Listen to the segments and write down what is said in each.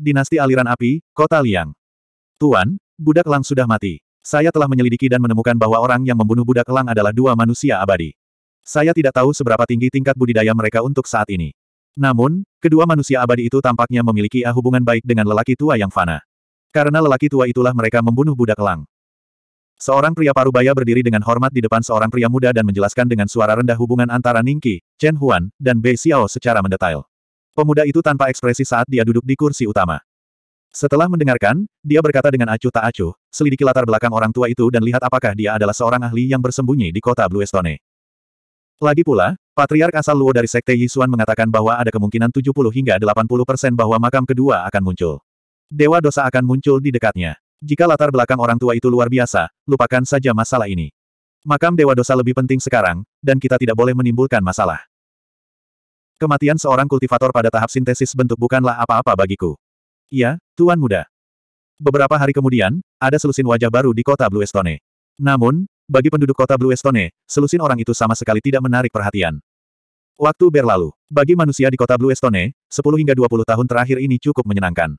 Dinasti Aliran Api, Kota Liang. Tuan, budak Lang sudah mati. Saya telah menyelidiki dan menemukan bahwa orang yang membunuh budak Lang adalah dua manusia abadi. Saya tidak tahu seberapa tinggi tingkat budidaya mereka untuk saat ini. Namun, kedua manusia abadi itu tampaknya memiliki ah hubungan baik dengan lelaki tua yang fana. Karena lelaki tua itulah mereka membunuh budak Lang. Seorang pria parubaya berdiri dengan hormat di depan seorang pria muda dan menjelaskan dengan suara rendah hubungan antara Ningqi, Chen Huan, dan Bei Xiao secara mendetail. Pemuda itu tanpa ekspresi saat dia duduk di kursi utama. Setelah mendengarkan, dia berkata dengan acuh tak acuh, selidiki latar belakang orang tua itu dan lihat apakah dia adalah seorang ahli yang bersembunyi di kota Bluestone. Lagi pula, Patriark asal Luo dari Sekte Yisuan mengatakan bahwa ada kemungkinan 70 hingga 80 persen bahwa makam kedua akan muncul. Dewa dosa akan muncul di dekatnya. Jika latar belakang orang tua itu luar biasa, lupakan saja masalah ini. Makam dewa dosa lebih penting sekarang, dan kita tidak boleh menimbulkan masalah. Kematian seorang kultivator pada tahap sintesis bentuk bukanlah apa-apa bagiku. Iya, Tuan Muda. Beberapa hari kemudian, ada selusin wajah baru di kota Blue Estone. Namun, bagi penduduk kota Blue Estone, selusin orang itu sama sekali tidak menarik perhatian. Waktu berlalu. Bagi manusia di kota Blue Estone, 10 hingga 20 tahun terakhir ini cukup menyenangkan.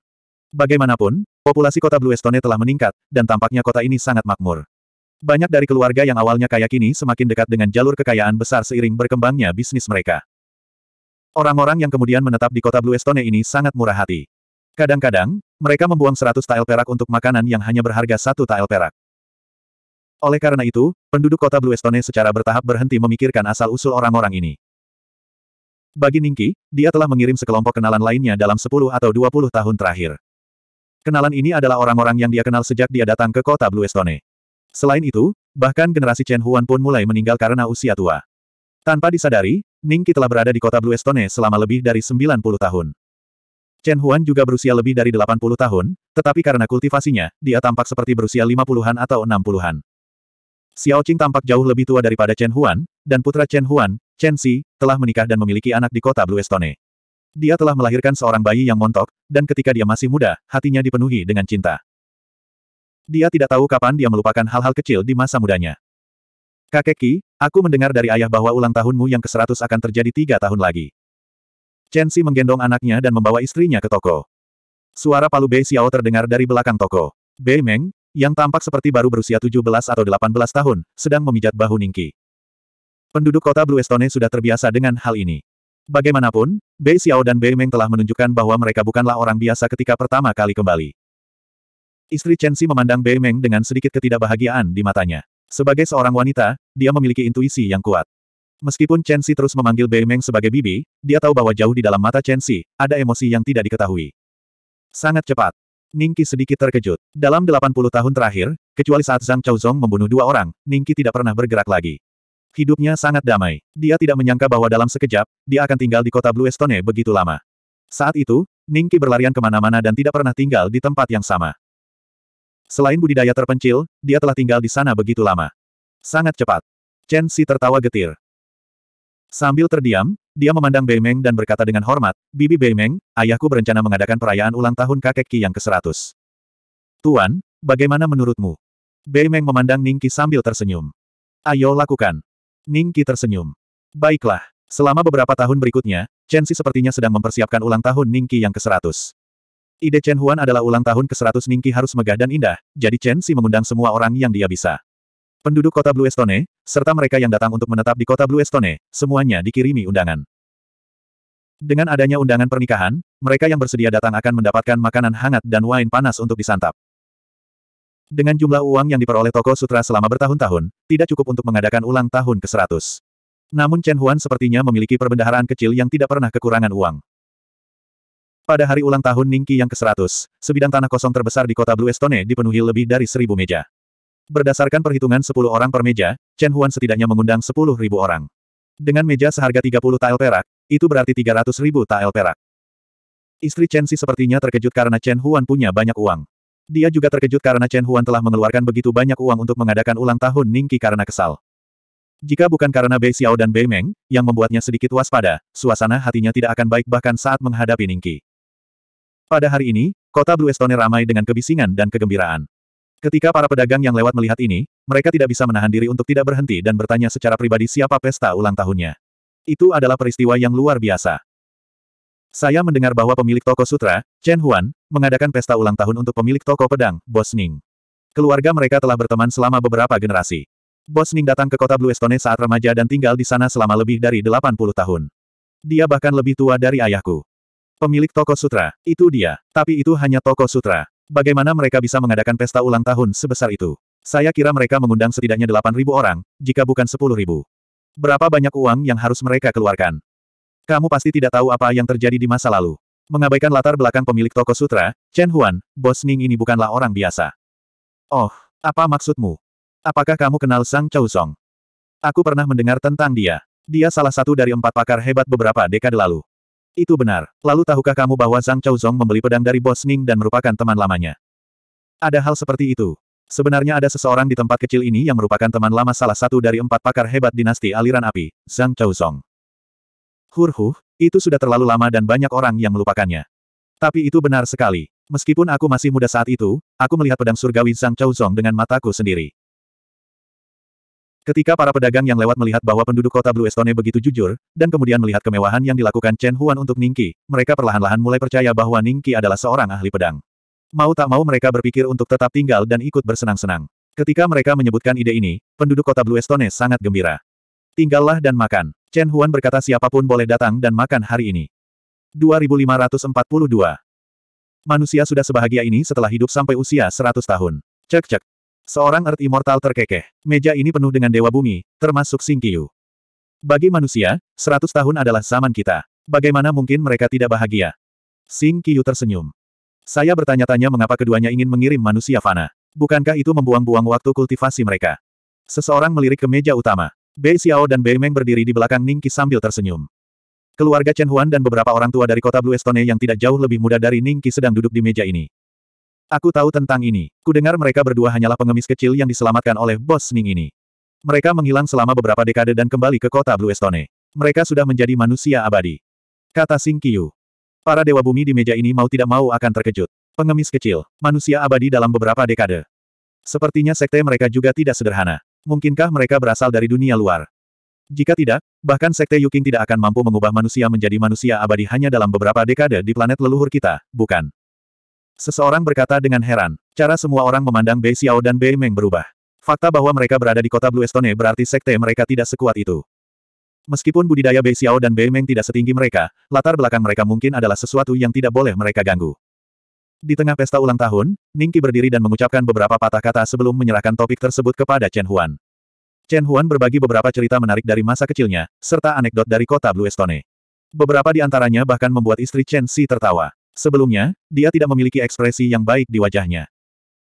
Bagaimanapun, populasi kota Blue Estone telah meningkat, dan tampaknya kota ini sangat makmur. Banyak dari keluarga yang awalnya kaya kini semakin dekat dengan jalur kekayaan besar seiring berkembangnya bisnis mereka. Orang-orang yang kemudian menetap di kota Blue Estone ini sangat murah hati. Kadang-kadang, mereka membuang 100 tael perak untuk makanan yang hanya berharga satu tael perak. Oleh karena itu, penduduk kota Blue Estone secara bertahap berhenti memikirkan asal-usul orang-orang ini. Bagi Ningki, dia telah mengirim sekelompok kenalan lainnya dalam 10 atau 20 tahun terakhir. Kenalan ini adalah orang-orang yang dia kenal sejak dia datang ke kota Blue Estone. Selain itu, bahkan generasi Chen Huan pun mulai meninggal karena usia tua. Tanpa disadari, Ningki telah berada di kota Blue Estone selama lebih dari 90 tahun. Chen Huan juga berusia lebih dari 80 tahun, tetapi karena kultivasinya, dia tampak seperti berusia 50-an atau 60-an. Xiao Qing tampak jauh lebih tua daripada Chen Huan, dan putra Chen Huan, Chen Xi, telah menikah dan memiliki anak di kota Blue Estone. Dia telah melahirkan seorang bayi yang montok, dan ketika dia masih muda, hatinya dipenuhi dengan cinta. Dia tidak tahu kapan dia melupakan hal-hal kecil di masa mudanya. Kakek Ki, Aku mendengar dari ayah bahwa ulang tahunmu yang ke-100 akan terjadi tiga tahun lagi. Chen Xi menggendong anaknya dan membawa istrinya ke toko. Suara palu Bei Xiao terdengar dari belakang toko. Bei Meng, yang tampak seperti baru berusia 17 atau 18 tahun, sedang memijat bahu Ningki. Penduduk kota Blue Estone sudah terbiasa dengan hal ini. Bagaimanapun, Bei Xiao dan Bei Meng telah menunjukkan bahwa mereka bukanlah orang biasa ketika pertama kali kembali. Istri Chen Xi memandang Bei Meng dengan sedikit ketidakbahagiaan di matanya. Sebagai seorang wanita, dia memiliki intuisi yang kuat. Meskipun Chen Xi terus memanggil Bei Meng sebagai bibi, dia tahu bahwa jauh di dalam mata Chen Xi, ada emosi yang tidak diketahui. Sangat cepat. Ning Qi sedikit terkejut. Dalam 80 tahun terakhir, kecuali saat Zhang Chaozong membunuh dua orang, Ning Qi tidak pernah bergerak lagi. Hidupnya sangat damai. Dia tidak menyangka bahwa dalam sekejap, dia akan tinggal di kota Blue Estone begitu lama. Saat itu, Ning Qi berlarian kemana-mana dan tidak pernah tinggal di tempat yang sama. Selain budidaya terpencil, dia telah tinggal di sana begitu lama. Sangat cepat. Chen Si tertawa getir. Sambil terdiam, dia memandang Bei Meng dan berkata dengan hormat, Bibi Bei Meng, ayahku berencana mengadakan perayaan ulang tahun kakek Qi yang ke-100. Tuan, bagaimana menurutmu? Bei Meng memandang Ning Qi sambil tersenyum. Ayo lakukan. Ning Qi tersenyum. Baiklah. Selama beberapa tahun berikutnya, Chen Si sepertinya sedang mempersiapkan ulang tahun Ning Qi yang ke-100. Ide Chen Huan adalah ulang tahun ke-100 Ningki harus megah dan indah, jadi Chen Si mengundang semua orang yang dia bisa. Penduduk kota Blue Estone, serta mereka yang datang untuk menetap di kota Blue Estone, semuanya dikirimi undangan. Dengan adanya undangan pernikahan, mereka yang bersedia datang akan mendapatkan makanan hangat dan wine panas untuk disantap. Dengan jumlah uang yang diperoleh toko sutra selama bertahun-tahun, tidak cukup untuk mengadakan ulang tahun ke-100. Namun Chen Huan sepertinya memiliki perbendaharaan kecil yang tidak pernah kekurangan uang. Pada hari ulang tahun Ningki yang ke-100, sebidang tanah kosong terbesar di kota Blue Stone dipenuhi lebih dari seribu meja. Berdasarkan perhitungan sepuluh orang per meja, Chen Huan setidaknya mengundang sepuluh ribu orang. Dengan meja seharga 30 tael perak, itu berarti ribu tael perak. Istri Chen Si sepertinya terkejut karena Chen Huan punya banyak uang. Dia juga terkejut karena Chen Huan telah mengeluarkan begitu banyak uang untuk mengadakan ulang tahun Ningki karena kesal. Jika bukan karena Bei Xiao dan Bei Meng, yang membuatnya sedikit waspada, suasana hatinya tidak akan baik bahkan saat menghadapi Ningki. Pada hari ini, kota Blue Estone ramai dengan kebisingan dan kegembiraan. Ketika para pedagang yang lewat melihat ini, mereka tidak bisa menahan diri untuk tidak berhenti dan bertanya secara pribadi siapa pesta ulang tahunnya. Itu adalah peristiwa yang luar biasa. Saya mendengar bahwa pemilik toko sutra, Chen Huan, mengadakan pesta ulang tahun untuk pemilik toko pedang, Bos Ning. Keluarga mereka telah berteman selama beberapa generasi. Bos Ning datang ke kota Blue Estone saat remaja dan tinggal di sana selama lebih dari 80 tahun. Dia bahkan lebih tua dari ayahku. Pemilik toko sutra, itu dia. Tapi itu hanya toko sutra. Bagaimana mereka bisa mengadakan pesta ulang tahun sebesar itu? Saya kira mereka mengundang setidaknya 8.000 orang, jika bukan 10.000. Berapa banyak uang yang harus mereka keluarkan? Kamu pasti tidak tahu apa yang terjadi di masa lalu. Mengabaikan latar belakang pemilik toko sutra, Chen Huan, bos Ning ini bukanlah orang biasa. Oh, apa maksudmu? Apakah kamu kenal Sang Chou Song? Aku pernah mendengar tentang dia. Dia salah satu dari empat pakar hebat beberapa dekade lalu. Itu benar. Lalu tahukah kamu bahwa Zhang Chaozong membeli pedang dari Bos Ning dan merupakan teman lamanya? Ada hal seperti itu. Sebenarnya ada seseorang di tempat kecil ini yang merupakan teman lama salah satu dari empat pakar hebat dinasti aliran api, Zhang Chaozong. Hurhuh, itu sudah terlalu lama dan banyak orang yang melupakannya. Tapi itu benar sekali. Meskipun aku masih muda saat itu, aku melihat pedang surgawi Zhang Chaozong dengan mataku sendiri. Ketika para pedagang yang lewat melihat bahwa penduduk kota Blue Estone begitu jujur, dan kemudian melihat kemewahan yang dilakukan Chen Huan untuk Ningqi, mereka perlahan-lahan mulai percaya bahwa Ningqi adalah seorang ahli pedang. Mau tak mau mereka berpikir untuk tetap tinggal dan ikut bersenang-senang. Ketika mereka menyebutkan ide ini, penduduk kota Blue Estone sangat gembira. Tinggallah dan makan. Chen Huan berkata siapapun boleh datang dan makan hari ini. 2542 Manusia sudah sebahagia ini setelah hidup sampai usia 100 tahun. Cek cek, Seorang Earth Immortal terkekeh. Meja ini penuh dengan dewa bumi, termasuk Singkiu. Bagi manusia, seratus tahun adalah zaman kita. Bagaimana mungkin mereka tidak bahagia? Sing Kiyu tersenyum. Saya bertanya-tanya mengapa keduanya ingin mengirim manusia fana. Bukankah itu membuang-buang waktu kultivasi mereka? Seseorang melirik ke meja utama. Bei Xiao dan Bei Meng berdiri di belakang Ning Qi sambil tersenyum. Keluarga Chen Huan dan beberapa orang tua dari kota Blue Estone yang tidak jauh lebih muda dari Ning Qi sedang duduk di meja ini. Aku tahu tentang ini. Kudengar mereka berdua hanyalah pengemis kecil yang diselamatkan oleh bos Ning ini. Mereka menghilang selama beberapa dekade dan kembali ke kota Blue Estone. Mereka sudah menjadi manusia abadi. Kata Sing Kiyu. Para dewa bumi di meja ini mau tidak mau akan terkejut. Pengemis kecil, manusia abadi dalam beberapa dekade. Sepertinya sekte mereka juga tidak sederhana. Mungkinkah mereka berasal dari dunia luar? Jika tidak, bahkan sekte Yuking tidak akan mampu mengubah manusia menjadi manusia abadi hanya dalam beberapa dekade di planet leluhur kita, bukan? Seseorang berkata dengan heran, cara semua orang memandang Bei Xiao dan Bei Meng berubah. Fakta bahwa mereka berada di kota Blue Stone berarti sekte mereka tidak sekuat itu. Meskipun budidaya Bei Xiao dan Bei Meng tidak setinggi mereka, latar belakang mereka mungkin adalah sesuatu yang tidak boleh mereka ganggu. Di tengah pesta ulang tahun, Ningki berdiri dan mengucapkan beberapa patah kata sebelum menyerahkan topik tersebut kepada Chen Huan. Chen Huan berbagi beberapa cerita menarik dari masa kecilnya, serta anekdot dari kota Blue Stone. Beberapa di antaranya bahkan membuat istri Chen Si tertawa. Sebelumnya, dia tidak memiliki ekspresi yang baik di wajahnya.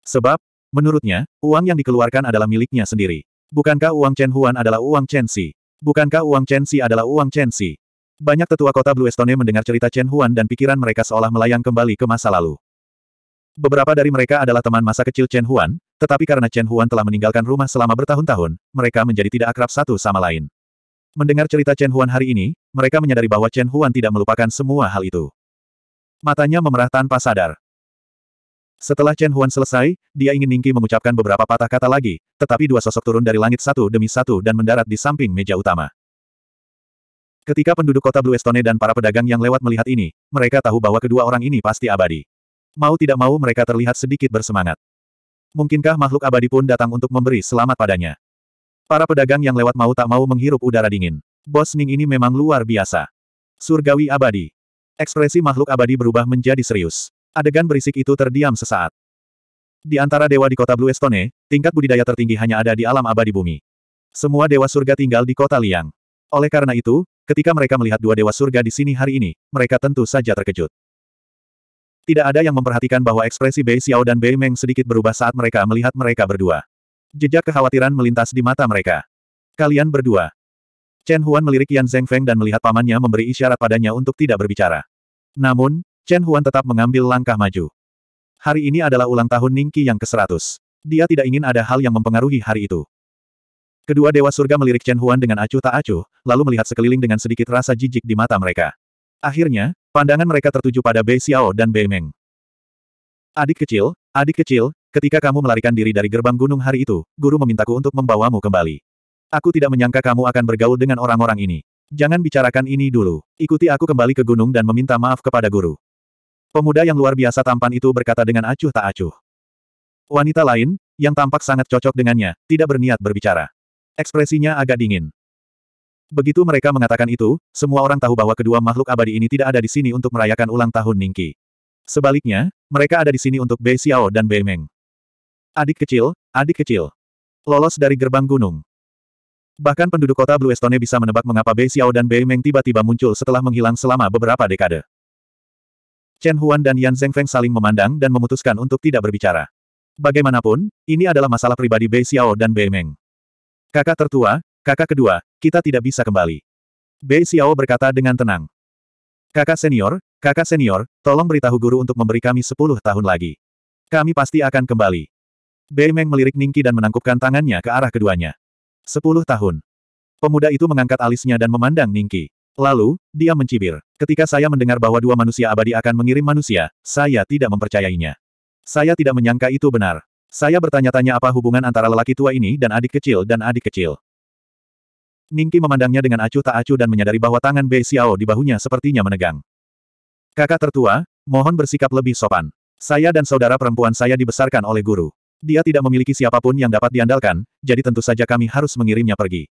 Sebab, menurutnya, uang yang dikeluarkan adalah miliknya sendiri. Bukankah uang Chen Huan adalah uang Chen Xi? Bukankah uang Chen Xi adalah uang Chen Xi? Banyak tetua kota Blue Estone mendengar cerita Chen Huan dan pikiran mereka seolah melayang kembali ke masa lalu. Beberapa dari mereka adalah teman masa kecil Chen Huan, tetapi karena Chen Huan telah meninggalkan rumah selama bertahun-tahun, mereka menjadi tidak akrab satu sama lain. Mendengar cerita Chen Huan hari ini, mereka menyadari bahwa Chen Huan tidak melupakan semua hal itu. Matanya memerah tanpa sadar. Setelah Chen Huan selesai, dia ingin Ningki mengucapkan beberapa patah kata lagi, tetapi dua sosok turun dari langit satu demi satu dan mendarat di samping meja utama. Ketika penduduk kota Blue Estone dan para pedagang yang lewat melihat ini, mereka tahu bahwa kedua orang ini pasti abadi. Mau tidak mau mereka terlihat sedikit bersemangat. Mungkinkah makhluk abadi pun datang untuk memberi selamat padanya? Para pedagang yang lewat mau tak mau menghirup udara dingin. Bos Ning ini memang luar biasa. Surgawi abadi. Ekspresi makhluk abadi berubah menjadi serius. Adegan berisik itu terdiam sesaat. Di antara dewa di kota Blue Estone, tingkat budidaya tertinggi hanya ada di alam abadi bumi. Semua dewa surga tinggal di kota Liang. Oleh karena itu, ketika mereka melihat dua dewa surga di sini hari ini, mereka tentu saja terkejut. Tidak ada yang memperhatikan bahwa ekspresi Bei Xiao dan Bei Meng sedikit berubah saat mereka melihat mereka berdua. Jejak kekhawatiran melintas di mata mereka. Kalian berdua, Chen Huan melirik Yan Zhengfeng dan melihat pamannya memberi isyarat padanya untuk tidak berbicara. Namun, Chen Huan tetap mengambil langkah maju. Hari ini adalah ulang tahun Ningqi yang ke-100. Dia tidak ingin ada hal yang mempengaruhi hari itu. Kedua dewa surga melirik Chen Huan dengan acuh tak acuh, lalu melihat sekeliling dengan sedikit rasa jijik di mata mereka. Akhirnya, pandangan mereka tertuju pada Bei Xiao dan Bei Meng. Adik kecil, adik kecil, ketika kamu melarikan diri dari gerbang gunung hari itu, guru memintaku untuk membawamu kembali. Aku tidak menyangka kamu akan bergaul dengan orang-orang ini. Jangan bicarakan ini dulu. Ikuti aku kembali ke gunung dan meminta maaf kepada guru. Pemuda yang luar biasa tampan itu berkata dengan acuh tak acuh. Wanita lain, yang tampak sangat cocok dengannya, tidak berniat berbicara. Ekspresinya agak dingin. Begitu mereka mengatakan itu, semua orang tahu bahwa kedua makhluk abadi ini tidak ada di sini untuk merayakan ulang tahun Ningki. Sebaliknya, mereka ada di sini untuk Bei Xiao dan Bei Meng. Adik kecil, adik kecil. Lolos dari gerbang gunung. Bahkan penduduk kota Blue Bluestone bisa menebak mengapa Bei Xiao dan Bei Meng tiba-tiba muncul setelah menghilang selama beberapa dekade. Chen Huan dan Yan Zhengfeng saling memandang dan memutuskan untuk tidak berbicara. Bagaimanapun, ini adalah masalah pribadi Bei Xiao dan Bei Meng. Kakak tertua, kakak kedua, kita tidak bisa kembali. Bei Xiao berkata dengan tenang. Kakak senior, kakak senior, tolong beritahu guru untuk memberi kami 10 tahun lagi. Kami pasti akan kembali. Bei Meng melirik Ningki dan menangkupkan tangannya ke arah keduanya. Sepuluh tahun. Pemuda itu mengangkat alisnya dan memandang Ningki. Lalu, dia mencibir. Ketika saya mendengar bahwa dua manusia abadi akan mengirim manusia, saya tidak mempercayainya. Saya tidak menyangka itu benar. Saya bertanya-tanya apa hubungan antara lelaki tua ini dan adik kecil dan adik kecil. Ningki memandangnya dengan acuh tak acuh dan menyadari bahwa tangan Bei Xiao di bahunya sepertinya menegang. Kakak tertua, mohon bersikap lebih sopan. Saya dan saudara perempuan saya dibesarkan oleh guru. Dia tidak memiliki siapapun yang dapat diandalkan, jadi tentu saja kami harus mengirimnya pergi.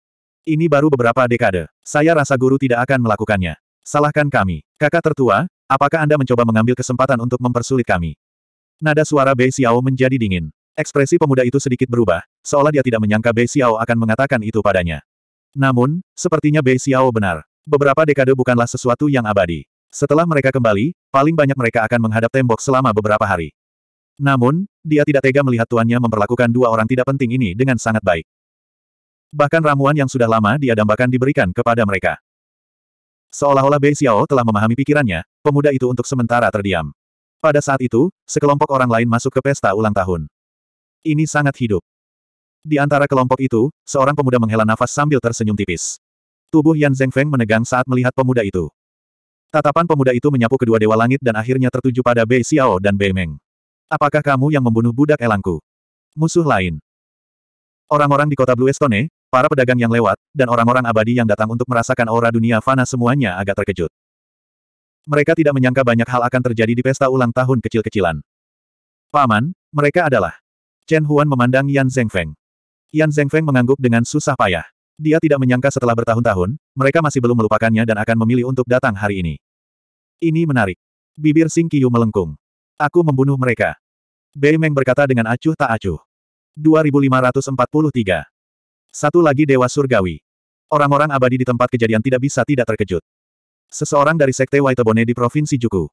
Ini baru beberapa dekade. Saya rasa guru tidak akan melakukannya. Salahkan kami. Kakak tertua, apakah Anda mencoba mengambil kesempatan untuk mempersulit kami? Nada suara Bei Xiao menjadi dingin. Ekspresi pemuda itu sedikit berubah, seolah dia tidak menyangka Bei Xiao akan mengatakan itu padanya. Namun, sepertinya Bei Xiao benar. Beberapa dekade bukanlah sesuatu yang abadi. Setelah mereka kembali, paling banyak mereka akan menghadap tembok selama beberapa hari. Namun, dia tidak tega melihat tuannya memperlakukan dua orang tidak penting ini dengan sangat baik. Bahkan ramuan yang sudah lama dia dambakan diberikan kepada mereka. Seolah-olah Bei Xiao telah memahami pikirannya, pemuda itu untuk sementara terdiam. Pada saat itu, sekelompok orang lain masuk ke pesta ulang tahun. Ini sangat hidup. Di antara kelompok itu, seorang pemuda menghela nafas sambil tersenyum tipis. Tubuh Yan Zhengfeng menegang saat melihat pemuda itu. Tatapan pemuda itu menyapu kedua dewa langit dan akhirnya tertuju pada Bei Xiao dan Bei Meng. Apakah kamu yang membunuh budak elangku? Musuh lain. Orang-orang di kota Blue Estone, para pedagang yang lewat, dan orang-orang abadi yang datang untuk merasakan aura dunia fana semuanya agak terkejut. Mereka tidak menyangka banyak hal akan terjadi di pesta ulang tahun kecil-kecilan. Paman, mereka adalah. Chen Huan memandang Yan Zhengfeng. Yan Zhengfeng mengangguk dengan susah payah. Dia tidak menyangka setelah bertahun-tahun, mereka masih belum melupakannya dan akan memilih untuk datang hari ini. Ini menarik. Bibir Sing Qiu melengkung. Aku membunuh mereka. Bei Meng berkata dengan acuh tak acuh. 2543. Satu lagi Dewa Surgawi. Orang-orang abadi di tempat kejadian tidak bisa tidak terkejut. Seseorang dari Sekte Waitebone di Provinsi Juku.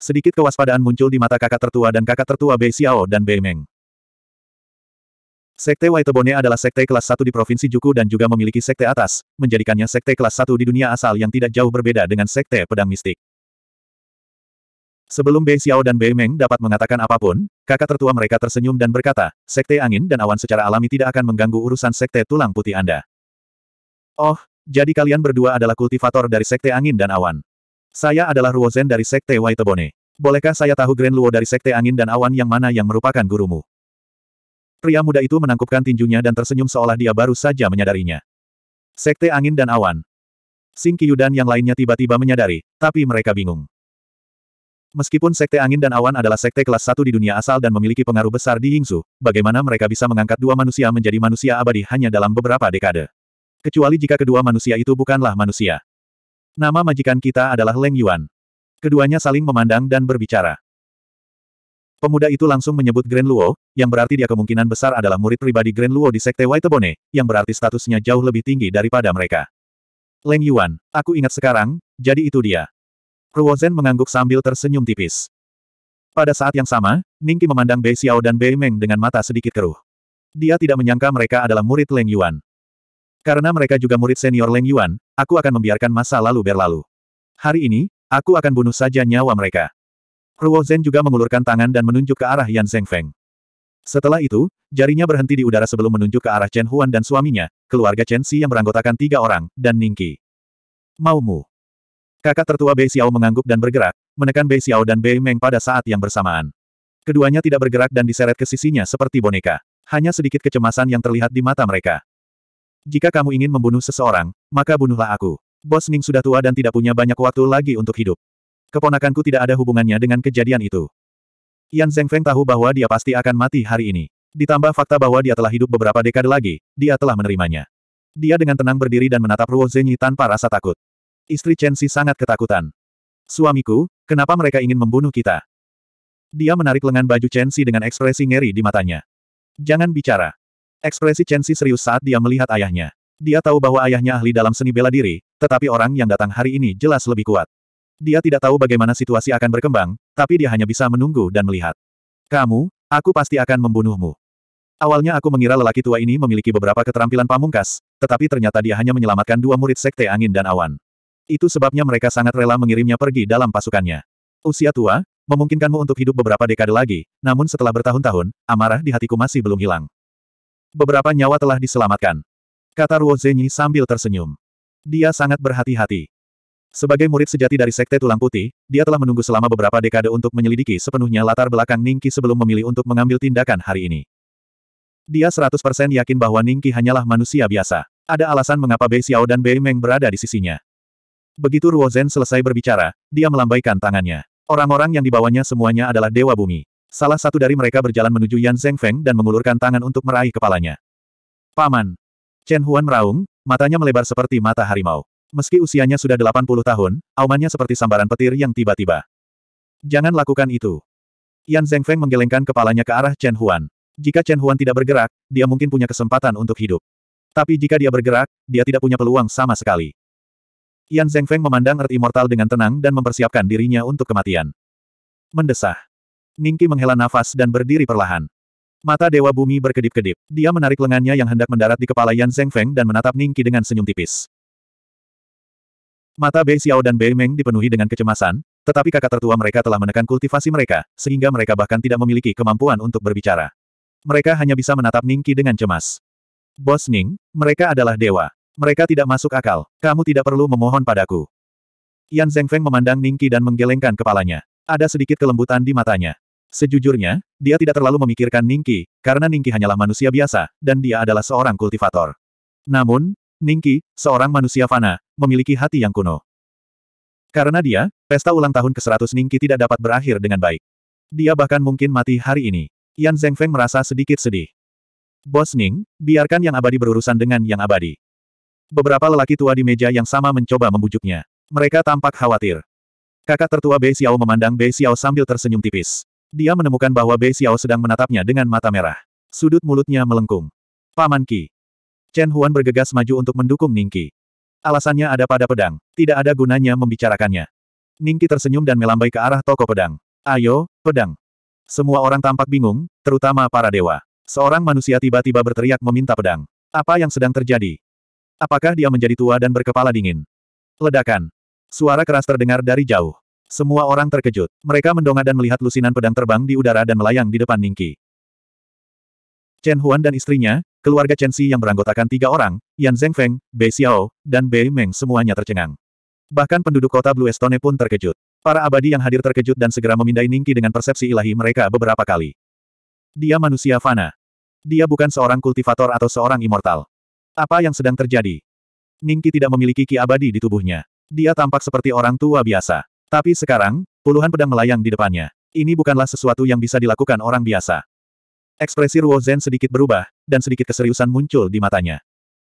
Sedikit kewaspadaan muncul di mata kakak tertua dan kakak tertua Bei Xiao dan Bei Meng. Sekte Waitebone adalah sekte kelas 1 di Provinsi Juku dan juga memiliki sekte atas, menjadikannya sekte kelas 1 di dunia asal yang tidak jauh berbeda dengan sekte pedang mistik. Sebelum Bei Xiao dan Bei Meng dapat mengatakan apapun, kakak tertua mereka tersenyum dan berkata, Sekte Angin dan Awan secara alami tidak akan mengganggu urusan Sekte Tulang Putih Anda. Oh, jadi kalian berdua adalah kultivator dari Sekte Angin dan Awan. Saya adalah Ruozen dari Sekte Waitebone. Bolehkah saya tahu Grand Luo dari Sekte Angin dan Awan yang mana yang merupakan gurumu? Pria muda itu menangkupkan tinjunya dan tersenyum seolah dia baru saja menyadarinya. Sekte Angin dan Awan. Sing dan yang lainnya tiba-tiba menyadari, tapi mereka bingung. Meskipun Sekte Angin dan Awan adalah sekte kelas Satu di dunia asal dan memiliki pengaruh besar di Yingzu, bagaimana mereka bisa mengangkat dua manusia menjadi manusia abadi hanya dalam beberapa dekade? Kecuali jika kedua manusia itu bukanlah manusia. Nama majikan kita adalah Leng Yuan. Keduanya saling memandang dan berbicara. Pemuda itu langsung menyebut Grand Luo, yang berarti dia kemungkinan besar adalah murid pribadi Grand Luo di Sekte Waitebone, yang berarti statusnya jauh lebih tinggi daripada mereka. Leng Yuan, aku ingat sekarang, jadi itu dia. Ruozen mengangguk sambil tersenyum tipis. Pada saat yang sama, Ningki memandang Bei Xiao dan Bei Meng dengan mata sedikit keruh. Dia tidak menyangka mereka adalah murid Leng Yuan. Karena mereka juga murid senior Leng Yuan, aku akan membiarkan masa lalu berlalu. Hari ini, aku akan bunuh saja nyawa mereka. Ruo Zhen juga mengulurkan tangan dan menunjuk ke arah Yan Feng. Setelah itu, jarinya berhenti di udara sebelum menunjuk ke arah Chen Huan dan suaminya, keluarga Chen Xi yang beranggotakan tiga orang, dan Ningqi. Maumu. Kakak tertua Bei Xiao mengangguk dan bergerak, menekan Bei Xiao dan Bei Meng pada saat yang bersamaan. Keduanya tidak bergerak dan diseret ke sisinya seperti boneka. Hanya sedikit kecemasan yang terlihat di mata mereka. Jika kamu ingin membunuh seseorang, maka bunuhlah aku. Bos Ning sudah tua dan tidak punya banyak waktu lagi untuk hidup. Keponakanku tidak ada hubungannya dengan kejadian itu. Yan Feng tahu bahwa dia pasti akan mati hari ini. Ditambah fakta bahwa dia telah hidup beberapa dekade lagi, dia telah menerimanya. Dia dengan tenang berdiri dan menatap Ruo Zenyi tanpa rasa takut. Istri Chen Xi sangat ketakutan. Suamiku, kenapa mereka ingin membunuh kita? Dia menarik lengan baju Chen Xi dengan ekspresi ngeri di matanya. Jangan bicara. Ekspresi Chen Xi serius saat dia melihat ayahnya. Dia tahu bahwa ayahnya ahli dalam seni bela diri, tetapi orang yang datang hari ini jelas lebih kuat. Dia tidak tahu bagaimana situasi akan berkembang, tapi dia hanya bisa menunggu dan melihat. Kamu, aku pasti akan membunuhmu. Awalnya aku mengira lelaki tua ini memiliki beberapa keterampilan pamungkas, tetapi ternyata dia hanya menyelamatkan dua murid Sekte Angin dan Awan. Itu sebabnya mereka sangat rela mengirimnya pergi dalam pasukannya. Usia tua, memungkinkanmu untuk hidup beberapa dekade lagi, namun setelah bertahun-tahun, amarah di hatiku masih belum hilang. Beberapa nyawa telah diselamatkan. Kata Ruo Zenyi sambil tersenyum. Dia sangat berhati-hati. Sebagai murid sejati dari Sekte Tulang Putih, dia telah menunggu selama beberapa dekade untuk menyelidiki sepenuhnya latar belakang Ningki sebelum memilih untuk mengambil tindakan hari ini. Dia 100% yakin bahwa Ningki hanyalah manusia biasa. Ada alasan mengapa Bei Xiao dan Bei Meng berada di sisinya. Begitu Zen selesai berbicara, dia melambaikan tangannya. Orang-orang yang dibawanya semuanya adalah Dewa Bumi. Salah satu dari mereka berjalan menuju Yan Zengfeng dan mengulurkan tangan untuk meraih kepalanya. Paman! Chen Huan meraung, matanya melebar seperti mata harimau. Meski usianya sudah 80 tahun, aumannya seperti sambaran petir yang tiba-tiba. Jangan lakukan itu. Yan Zengfeng menggelengkan kepalanya ke arah Chen Huan. Jika Chen Huan tidak bergerak, dia mungkin punya kesempatan untuk hidup. Tapi jika dia bergerak, dia tidak punya peluang sama sekali. Yan Zengfeng memandang Earth Immortal dengan tenang dan mempersiapkan dirinya untuk kematian. Mendesah. Ningki menghela nafas dan berdiri perlahan. Mata Dewa Bumi berkedip-kedip. Dia menarik lengannya yang hendak mendarat di kepala Yan Zengfeng dan menatap Ningki dengan senyum tipis. Mata Bei Xiao dan Bei Meng dipenuhi dengan kecemasan, tetapi kakak tertua mereka telah menekan kultivasi mereka, sehingga mereka bahkan tidak memiliki kemampuan untuk berbicara. Mereka hanya bisa menatap Ningki dengan cemas. Bos Ning, mereka adalah dewa. Mereka tidak masuk akal. Kamu tidak perlu memohon padaku. Yan Zengfeng memandang Ningki dan menggelengkan kepalanya. Ada sedikit kelembutan di matanya. Sejujurnya, dia tidak terlalu memikirkan Ningki, karena Ningki hanyalah manusia biasa, dan dia adalah seorang kultivator. Namun, Ningki, seorang manusia fana, memiliki hati yang kuno. Karena dia, pesta ulang tahun ke-100 Ningki tidak dapat berakhir dengan baik. Dia bahkan mungkin mati hari ini. Yan Zengfeng merasa sedikit sedih. Bos Ning, biarkan yang abadi berurusan dengan yang abadi. Beberapa lelaki tua di meja yang sama mencoba membujuknya. Mereka tampak khawatir. Kakak tertua Bei Xiao memandang Bei Xiao sambil tersenyum tipis. Dia menemukan bahwa Bei Xiao sedang menatapnya dengan mata merah. Sudut mulutnya melengkung. Paman Qi. Chen Huan bergegas maju untuk mendukung Ningki. Alasannya ada pada pedang. Tidak ada gunanya membicarakannya. Ningki tersenyum dan melambai ke arah toko pedang. Ayo, pedang. Semua orang tampak bingung, terutama para dewa. Seorang manusia tiba-tiba berteriak meminta pedang. Apa yang sedang terjadi? Apakah dia menjadi tua dan berkepala dingin? Ledakan. Suara keras terdengar dari jauh. Semua orang terkejut. Mereka mendongak dan melihat lusinan pedang terbang di udara dan melayang di depan Ningki. Chen Huan dan istrinya, keluarga Chen Xi yang beranggotakan tiga orang, Yan Zhengfeng, Bei Xiao, dan Bei Meng semuanya tercengang. Bahkan penduduk kota Blue Stone pun terkejut. Para abadi yang hadir terkejut dan segera memindai Ningki dengan persepsi ilahi mereka beberapa kali. Dia manusia fana. Dia bukan seorang kultivator atau seorang immortal. Apa yang sedang terjadi? Ningki tidak memiliki ki abadi di tubuhnya. Dia tampak seperti orang tua biasa. Tapi sekarang, puluhan pedang melayang di depannya. Ini bukanlah sesuatu yang bisa dilakukan orang biasa. Ekspresi Ruo Zhen sedikit berubah, dan sedikit keseriusan muncul di matanya.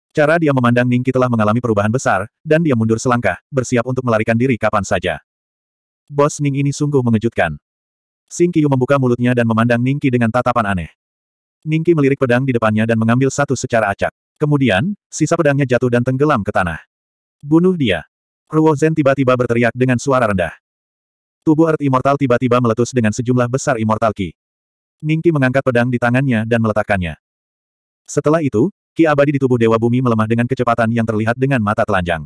Cara dia memandang Ningki telah mengalami perubahan besar, dan dia mundur selangkah, bersiap untuk melarikan diri kapan saja. Bos Ning ini sungguh mengejutkan. Sing Qiu membuka mulutnya dan memandang Ningki dengan tatapan aneh. Ningki melirik pedang di depannya dan mengambil satu secara acak. Kemudian, sisa pedangnya jatuh dan tenggelam ke tanah. Bunuh dia. Ruo Zen tiba-tiba berteriak dengan suara rendah. Tubuh Earth Immortal tiba-tiba meletus dengan sejumlah besar Immortal Ki. Ningki mengangkat pedang di tangannya dan meletakkannya. Setelah itu, Ki abadi di tubuh Dewa Bumi melemah dengan kecepatan yang terlihat dengan mata telanjang.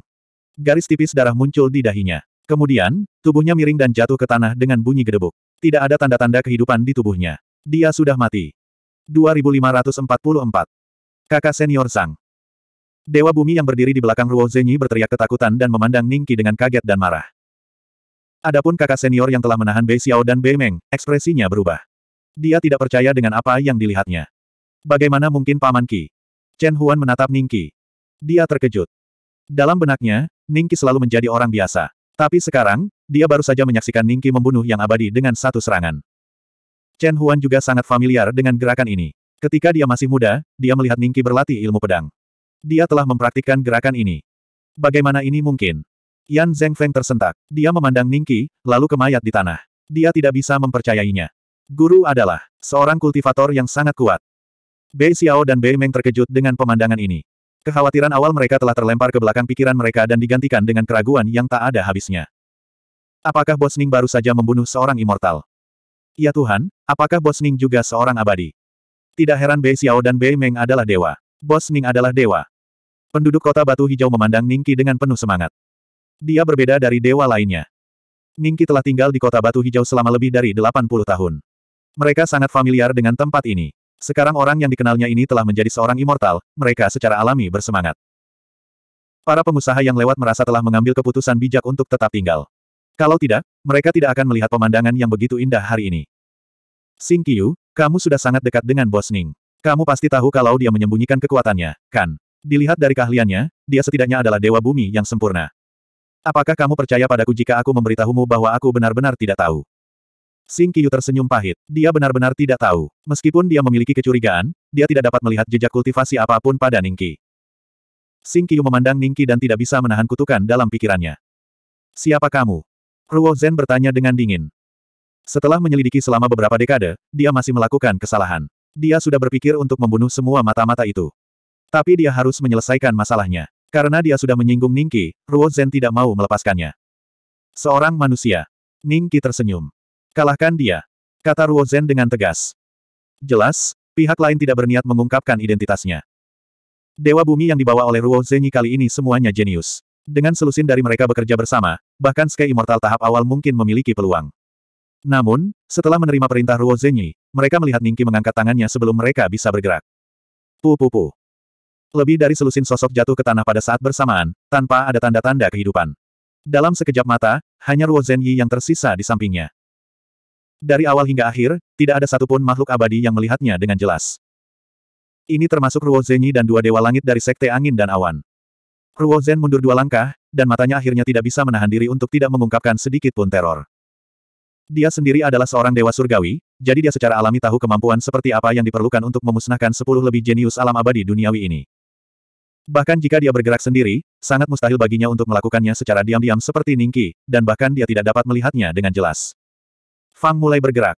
Garis tipis darah muncul di dahinya. Kemudian, tubuhnya miring dan jatuh ke tanah dengan bunyi gedebuk. Tidak ada tanda-tanda kehidupan di tubuhnya. Dia sudah mati. 2544 Kakak senior Sang. Dewa bumi yang berdiri di belakang Ruo Zenyi berteriak ketakutan dan memandang Ningki dengan kaget dan marah. Adapun kakak senior yang telah menahan Bei Xiao dan Bei Meng, ekspresinya berubah. Dia tidak percaya dengan apa yang dilihatnya. Bagaimana mungkin Paman Qi? Chen Huan menatap Ningki. Dia terkejut. Dalam benaknya, Ningki selalu menjadi orang biasa. Tapi sekarang, dia baru saja menyaksikan Ningki membunuh yang abadi dengan satu serangan. Chen Huan juga sangat familiar dengan gerakan ini. Ketika dia masih muda, dia melihat Ningki berlatih ilmu pedang. Dia telah mempraktikkan gerakan ini. Bagaimana ini mungkin? Yan Zhengfeng tersentak. Dia memandang Ningki, lalu ke di tanah. Dia tidak bisa mempercayainya. Guru adalah seorang kultivator yang sangat kuat. Bei Xiao dan Bei Meng terkejut dengan pemandangan ini. Kekhawatiran awal mereka telah terlempar ke belakang pikiran mereka dan digantikan dengan keraguan yang tak ada habisnya. Apakah Bos Ning baru saja membunuh seorang immortal? Ya Tuhan, apakah Bos Ning juga seorang abadi? Tidak heran Bei Xiao dan Bei Meng adalah dewa. Bos Ning adalah dewa. Penduduk kota batu hijau memandang Ningki dengan penuh semangat. Dia berbeda dari dewa lainnya. Ningki telah tinggal di kota batu hijau selama lebih dari 80 tahun. Mereka sangat familiar dengan tempat ini. Sekarang orang yang dikenalnya ini telah menjadi seorang immortal, mereka secara alami bersemangat. Para pengusaha yang lewat merasa telah mengambil keputusan bijak untuk tetap tinggal. Kalau tidak, mereka tidak akan melihat pemandangan yang begitu indah hari ini. Sing Qiu, kamu sudah sangat dekat dengan Bos Ning. Kamu pasti tahu kalau dia menyembunyikan kekuatannya, kan? Dilihat dari keahliannya, dia setidaknya adalah dewa bumi yang sempurna. Apakah kamu percaya padaku jika aku memberitahumu bahwa aku benar-benar tidak tahu? Sing Kiyu tersenyum pahit. Dia benar-benar tidak tahu. Meskipun dia memiliki kecurigaan, dia tidak dapat melihat jejak kultivasi apapun pada Ningki. Sing Kiyu memandang Ningki dan tidak bisa menahan kutukan dalam pikirannya. Siapa kamu? Ruo Zen bertanya dengan dingin. Setelah menyelidiki selama beberapa dekade, dia masih melakukan kesalahan. Dia sudah berpikir untuk membunuh semua mata-mata itu. Tapi dia harus menyelesaikan masalahnya. Karena dia sudah menyinggung Ningki, Ruo Zen tidak mau melepaskannya. Seorang manusia. Ningki tersenyum. Kalahkan dia. Kata Ruo Zen dengan tegas. Jelas, pihak lain tidak berniat mengungkapkan identitasnya. Dewa bumi yang dibawa oleh Ruo Zenyi kali ini semuanya jenius. Dengan selusin dari mereka bekerja bersama, bahkan Sky Immortal tahap awal mungkin memiliki peluang. Namun, setelah menerima perintah Ruo mereka melihat Ningki mengangkat tangannya sebelum mereka bisa bergerak. Pu-pu-pu. Lebih dari selusin sosok jatuh ke tanah pada saat bersamaan, tanpa ada tanda-tanda kehidupan. Dalam sekejap mata, hanya Ruo yang tersisa di sampingnya. Dari awal hingga akhir, tidak ada satupun makhluk abadi yang melihatnya dengan jelas. Ini termasuk Ruo dan dua dewa langit dari Sekte Angin dan Awan. Ruo Zen mundur dua langkah, dan matanya akhirnya tidak bisa menahan diri untuk tidak mengungkapkan sedikit pun teror. Dia sendiri adalah seorang dewa surgawi, jadi dia secara alami tahu kemampuan seperti apa yang diperlukan untuk memusnahkan sepuluh lebih jenius alam abadi duniawi ini. Bahkan jika dia bergerak sendiri, sangat mustahil baginya untuk melakukannya secara diam-diam seperti Ningki, dan bahkan dia tidak dapat melihatnya dengan jelas. Fang mulai bergerak.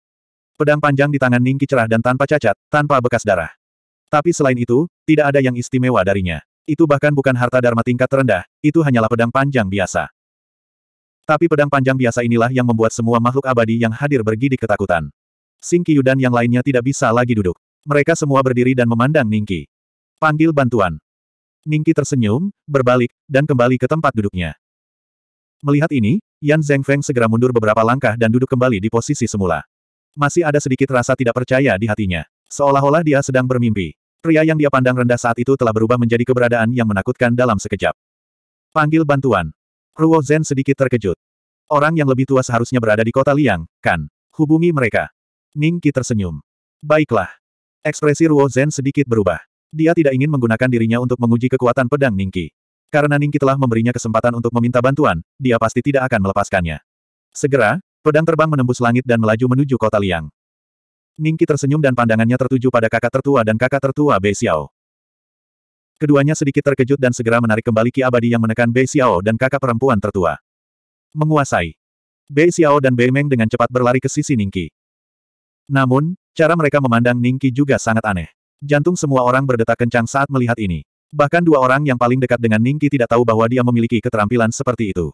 Pedang panjang di tangan Ningki cerah dan tanpa cacat, tanpa bekas darah. Tapi selain itu, tidak ada yang istimewa darinya. Itu bahkan bukan harta dharma tingkat terendah, itu hanyalah pedang panjang biasa. Tapi pedang panjang biasa inilah yang membuat semua makhluk abadi yang hadir bergidik ketakutan. Sing Yudan dan yang lainnya tidak bisa lagi duduk. Mereka semua berdiri dan memandang Ningki. Panggil bantuan. Ningki tersenyum, berbalik, dan kembali ke tempat duduknya. Melihat ini, Yan Zhengfeng segera mundur beberapa langkah dan duduk kembali di posisi semula. Masih ada sedikit rasa tidak percaya di hatinya. Seolah-olah dia sedang bermimpi. Pria yang dia pandang rendah saat itu telah berubah menjadi keberadaan yang menakutkan dalam sekejap. Panggil bantuan. Ruo Zen sedikit terkejut. Orang yang lebih tua seharusnya berada di kota Liang, kan? Hubungi mereka. Ning Qi tersenyum. Baiklah. Ekspresi Ruo Zen sedikit berubah. Dia tidak ingin menggunakan dirinya untuk menguji kekuatan pedang Ning Qi. Karena Ning Qi telah memberinya kesempatan untuk meminta bantuan, dia pasti tidak akan melepaskannya. Segera, pedang terbang menembus langit dan melaju menuju kota Liang. Ning Qi tersenyum dan pandangannya tertuju pada kakak tertua dan kakak tertua Bei Xiao. Keduanya sedikit terkejut dan segera menarik kembali Ki Abadi yang menekan Bei Xiao dan kakak perempuan tertua. Menguasai. Bei Xiao dan Bei Meng dengan cepat berlari ke sisi Ningki. Namun, cara mereka memandang Ningki juga sangat aneh. Jantung semua orang berdetak kencang saat melihat ini. Bahkan dua orang yang paling dekat dengan Ningki tidak tahu bahwa dia memiliki keterampilan seperti itu.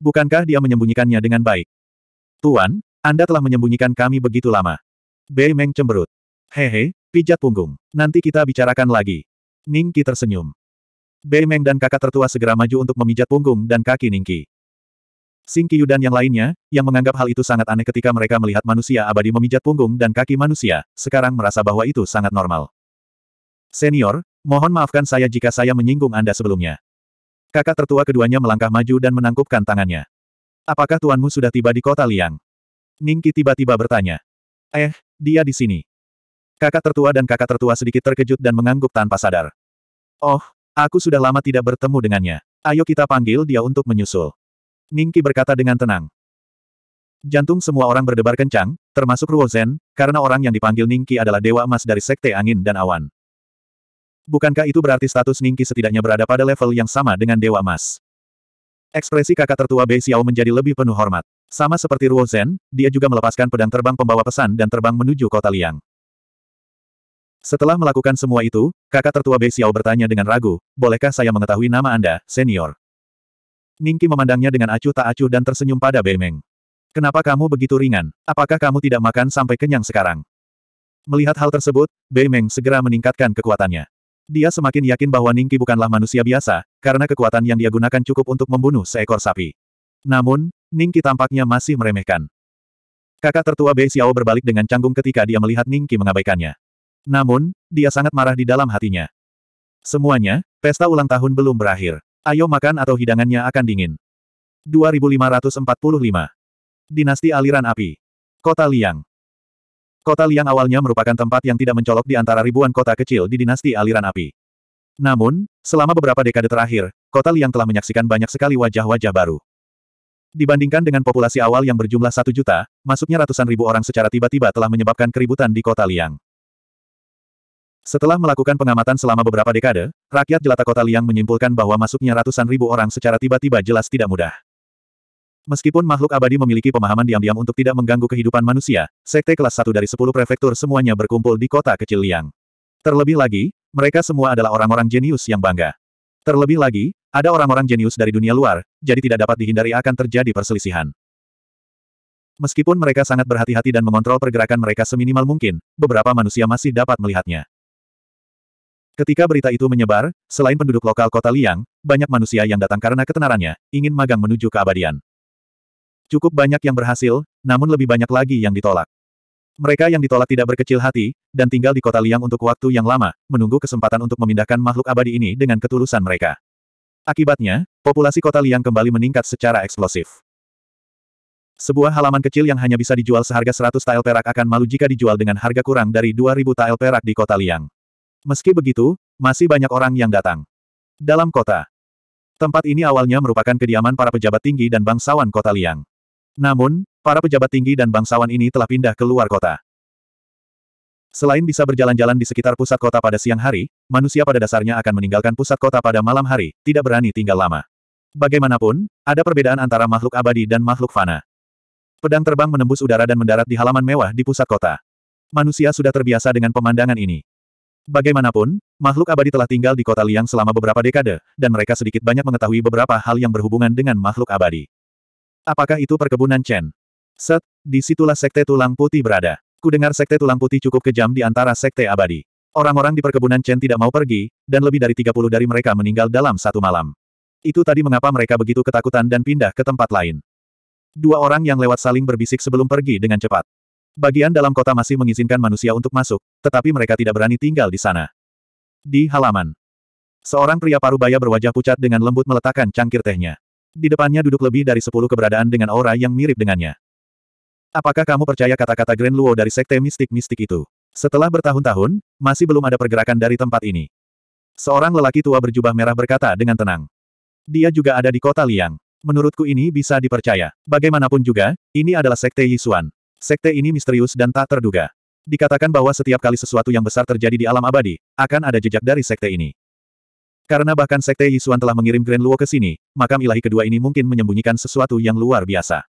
Bukankah dia menyembunyikannya dengan baik? Tuan, Anda telah menyembunyikan kami begitu lama. Bei Meng cemberut. Hehe, pijat punggung. Nanti kita bicarakan lagi. Ningki tersenyum. Bei Meng dan kakak tertua segera maju untuk memijat punggung dan kaki Ningki. Sing Qiyu dan yang lainnya, yang menganggap hal itu sangat aneh ketika mereka melihat manusia abadi memijat punggung dan kaki manusia, sekarang merasa bahwa itu sangat normal. Senior, mohon maafkan saya jika saya menyinggung Anda sebelumnya. Kakak tertua keduanya melangkah maju dan menangkupkan tangannya. Apakah tuanmu sudah tiba di kota Liang? Ningki tiba-tiba bertanya. Eh, dia di sini. Kakak tertua dan kakak tertua sedikit terkejut dan mengangguk tanpa sadar. Oh, aku sudah lama tidak bertemu dengannya. Ayo kita panggil dia untuk menyusul. Ningki berkata dengan tenang. Jantung semua orang berdebar kencang, termasuk Ruozen, karena orang yang dipanggil Ningki adalah dewa emas dari sekte angin dan awan. Bukankah itu berarti status Ningki setidaknya berada pada level yang sama dengan dewa emas? Ekspresi kakak tertua Bei Xiao menjadi lebih penuh hormat. Sama seperti Ruozen, dia juga melepaskan pedang terbang pembawa pesan dan terbang menuju kota Liang. Setelah melakukan semua itu, kakak tertua Bei Xiao bertanya dengan ragu, bolehkah saya mengetahui nama Anda, senior? Ningki memandangnya dengan acuh tak acuh dan tersenyum pada Bei Meng. Kenapa kamu begitu ringan? Apakah kamu tidak makan sampai kenyang sekarang? Melihat hal tersebut, Bei Meng segera meningkatkan kekuatannya. Dia semakin yakin bahwa Ningki bukanlah manusia biasa, karena kekuatan yang dia gunakan cukup untuk membunuh seekor sapi. Namun, Ningki tampaknya masih meremehkan. Kakak tertua Bei Xiao berbalik dengan canggung ketika dia melihat Ningki mengabaikannya. Namun, dia sangat marah di dalam hatinya. Semuanya, pesta ulang tahun belum berakhir. Ayo makan atau hidangannya akan dingin. 2545 Dinasti Aliran Api Kota Liang Kota Liang awalnya merupakan tempat yang tidak mencolok di antara ribuan kota kecil di Dinasti Aliran Api. Namun, selama beberapa dekade terakhir, Kota Liang telah menyaksikan banyak sekali wajah-wajah baru. Dibandingkan dengan populasi awal yang berjumlah satu juta, masuknya ratusan ribu orang secara tiba-tiba telah menyebabkan keributan di Kota Liang. Setelah melakukan pengamatan selama beberapa dekade, rakyat jelata kota Liang menyimpulkan bahwa masuknya ratusan ribu orang secara tiba-tiba jelas tidak mudah. Meskipun makhluk abadi memiliki pemahaman diam-diam untuk tidak mengganggu kehidupan manusia, sekte kelas 1 dari 10 prefektur semuanya berkumpul di kota kecil Liang. Terlebih lagi, mereka semua adalah orang-orang jenius yang bangga. Terlebih lagi, ada orang-orang jenius dari dunia luar, jadi tidak dapat dihindari akan terjadi perselisihan. Meskipun mereka sangat berhati-hati dan mengontrol pergerakan mereka seminimal mungkin, beberapa manusia masih dapat melihatnya. Ketika berita itu menyebar, selain penduduk lokal kota Liang, banyak manusia yang datang karena ketenarannya, ingin magang menuju keabadian. Cukup banyak yang berhasil, namun lebih banyak lagi yang ditolak. Mereka yang ditolak tidak berkecil hati, dan tinggal di kota Liang untuk waktu yang lama, menunggu kesempatan untuk memindahkan makhluk abadi ini dengan ketulusan mereka. Akibatnya, populasi kota Liang kembali meningkat secara eksplosif. Sebuah halaman kecil yang hanya bisa dijual seharga 100 tael perak akan malu jika dijual dengan harga kurang dari 2000 tael perak di kota Liang. Meski begitu, masih banyak orang yang datang. Dalam kota, tempat ini awalnya merupakan kediaman para pejabat tinggi dan bangsawan kota Liang. Namun, para pejabat tinggi dan bangsawan ini telah pindah ke luar kota. Selain bisa berjalan-jalan di sekitar pusat kota pada siang hari, manusia pada dasarnya akan meninggalkan pusat kota pada malam hari, tidak berani tinggal lama. Bagaimanapun, ada perbedaan antara makhluk abadi dan makhluk fana. Pedang terbang menembus udara dan mendarat di halaman mewah di pusat kota. Manusia sudah terbiasa dengan pemandangan ini. Bagaimanapun, makhluk abadi telah tinggal di kota Liang selama beberapa dekade, dan mereka sedikit banyak mengetahui beberapa hal yang berhubungan dengan makhluk abadi. Apakah itu perkebunan Chen? Set, disitulah Sekte Tulang Putih berada. Kudengar Sekte Tulang Putih cukup kejam di antara Sekte Abadi. Orang-orang di perkebunan Chen tidak mau pergi, dan lebih dari 30 dari mereka meninggal dalam satu malam. Itu tadi mengapa mereka begitu ketakutan dan pindah ke tempat lain. Dua orang yang lewat saling berbisik sebelum pergi dengan cepat. Bagian dalam kota masih mengizinkan manusia untuk masuk, tetapi mereka tidak berani tinggal di sana. Di halaman. Seorang pria parubaya berwajah pucat dengan lembut meletakkan cangkir tehnya. Di depannya duduk lebih dari sepuluh keberadaan dengan aura yang mirip dengannya. Apakah kamu percaya kata-kata Grand Luo dari sekte mistik-mistik itu? Setelah bertahun-tahun, masih belum ada pergerakan dari tempat ini. Seorang lelaki tua berjubah merah berkata dengan tenang. Dia juga ada di kota Liang. Menurutku ini bisa dipercaya. Bagaimanapun juga, ini adalah sekte Yisuan. Sekte ini misterius dan tak terduga. Dikatakan bahwa setiap kali sesuatu yang besar terjadi di alam abadi, akan ada jejak dari sekte ini. Karena bahkan sekte Yisuan telah mengirim Grand Luo ke sini, makam ilahi kedua ini mungkin menyembunyikan sesuatu yang luar biasa.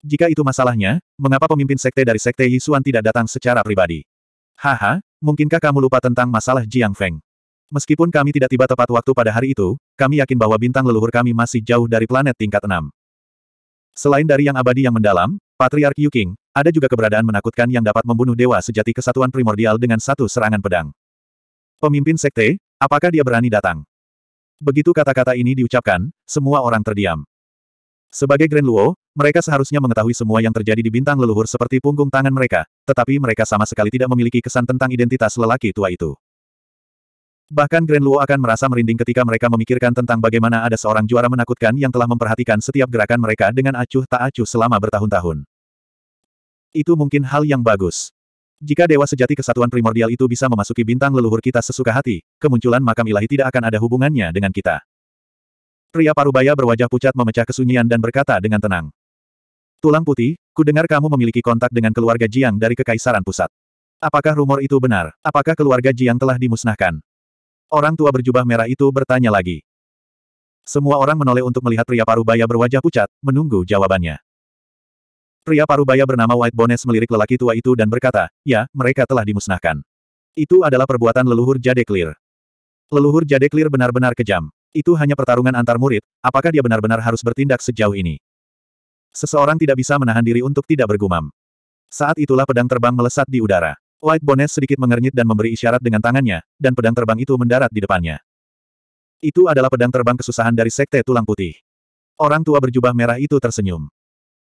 Jika itu masalahnya, mengapa pemimpin sekte dari sekte Yisuan tidak datang secara pribadi? Haha, mungkinkah kamu lupa tentang masalah Jiang Feng? Meskipun kami tidak tiba tepat waktu pada hari itu, kami yakin bahwa bintang leluhur kami masih jauh dari planet tingkat enam. Selain dari yang abadi yang mendalam, Patriark Yu King, ada juga keberadaan menakutkan yang dapat membunuh dewa sejati kesatuan primordial dengan satu serangan pedang. Pemimpin sekte, apakah dia berani datang? Begitu kata-kata ini diucapkan, semua orang terdiam. Sebagai Grand Luo, mereka seharusnya mengetahui semua yang terjadi di bintang leluhur seperti punggung tangan mereka, tetapi mereka sama sekali tidak memiliki kesan tentang identitas lelaki tua itu. Bahkan Grand Luo akan merasa merinding ketika mereka memikirkan tentang bagaimana ada seorang juara menakutkan yang telah memperhatikan setiap gerakan mereka dengan acuh tak acuh selama bertahun-tahun. Itu mungkin hal yang bagus. Jika dewa sejati kesatuan primordial itu bisa memasuki bintang leluhur kita sesuka hati, kemunculan makam ilahi tidak akan ada hubungannya dengan kita. Pria parubaya berwajah pucat memecah kesunyian dan berkata dengan tenang. Tulang putih, ku dengar kamu memiliki kontak dengan keluarga Jiang dari Kekaisaran Pusat. Apakah rumor itu benar? Apakah keluarga Jiang telah dimusnahkan? Orang tua berjubah merah itu bertanya lagi. Semua orang menoleh untuk melihat pria parubaya berwajah pucat, menunggu jawabannya. Pria parubaya bernama White Bones melirik lelaki tua itu dan berkata, ya, mereka telah dimusnahkan. Itu adalah perbuatan leluhur Jade Clear. Leluhur Jade Clear benar-benar kejam. Itu hanya pertarungan antar murid, apakah dia benar-benar harus bertindak sejauh ini? Seseorang tidak bisa menahan diri untuk tidak bergumam. Saat itulah pedang terbang melesat di udara. White Bonnet sedikit mengernyit dan memberi isyarat dengan tangannya, dan pedang terbang itu mendarat di depannya. Itu adalah pedang terbang kesusahan dari Sekte Tulang Putih. Orang tua berjubah merah itu tersenyum.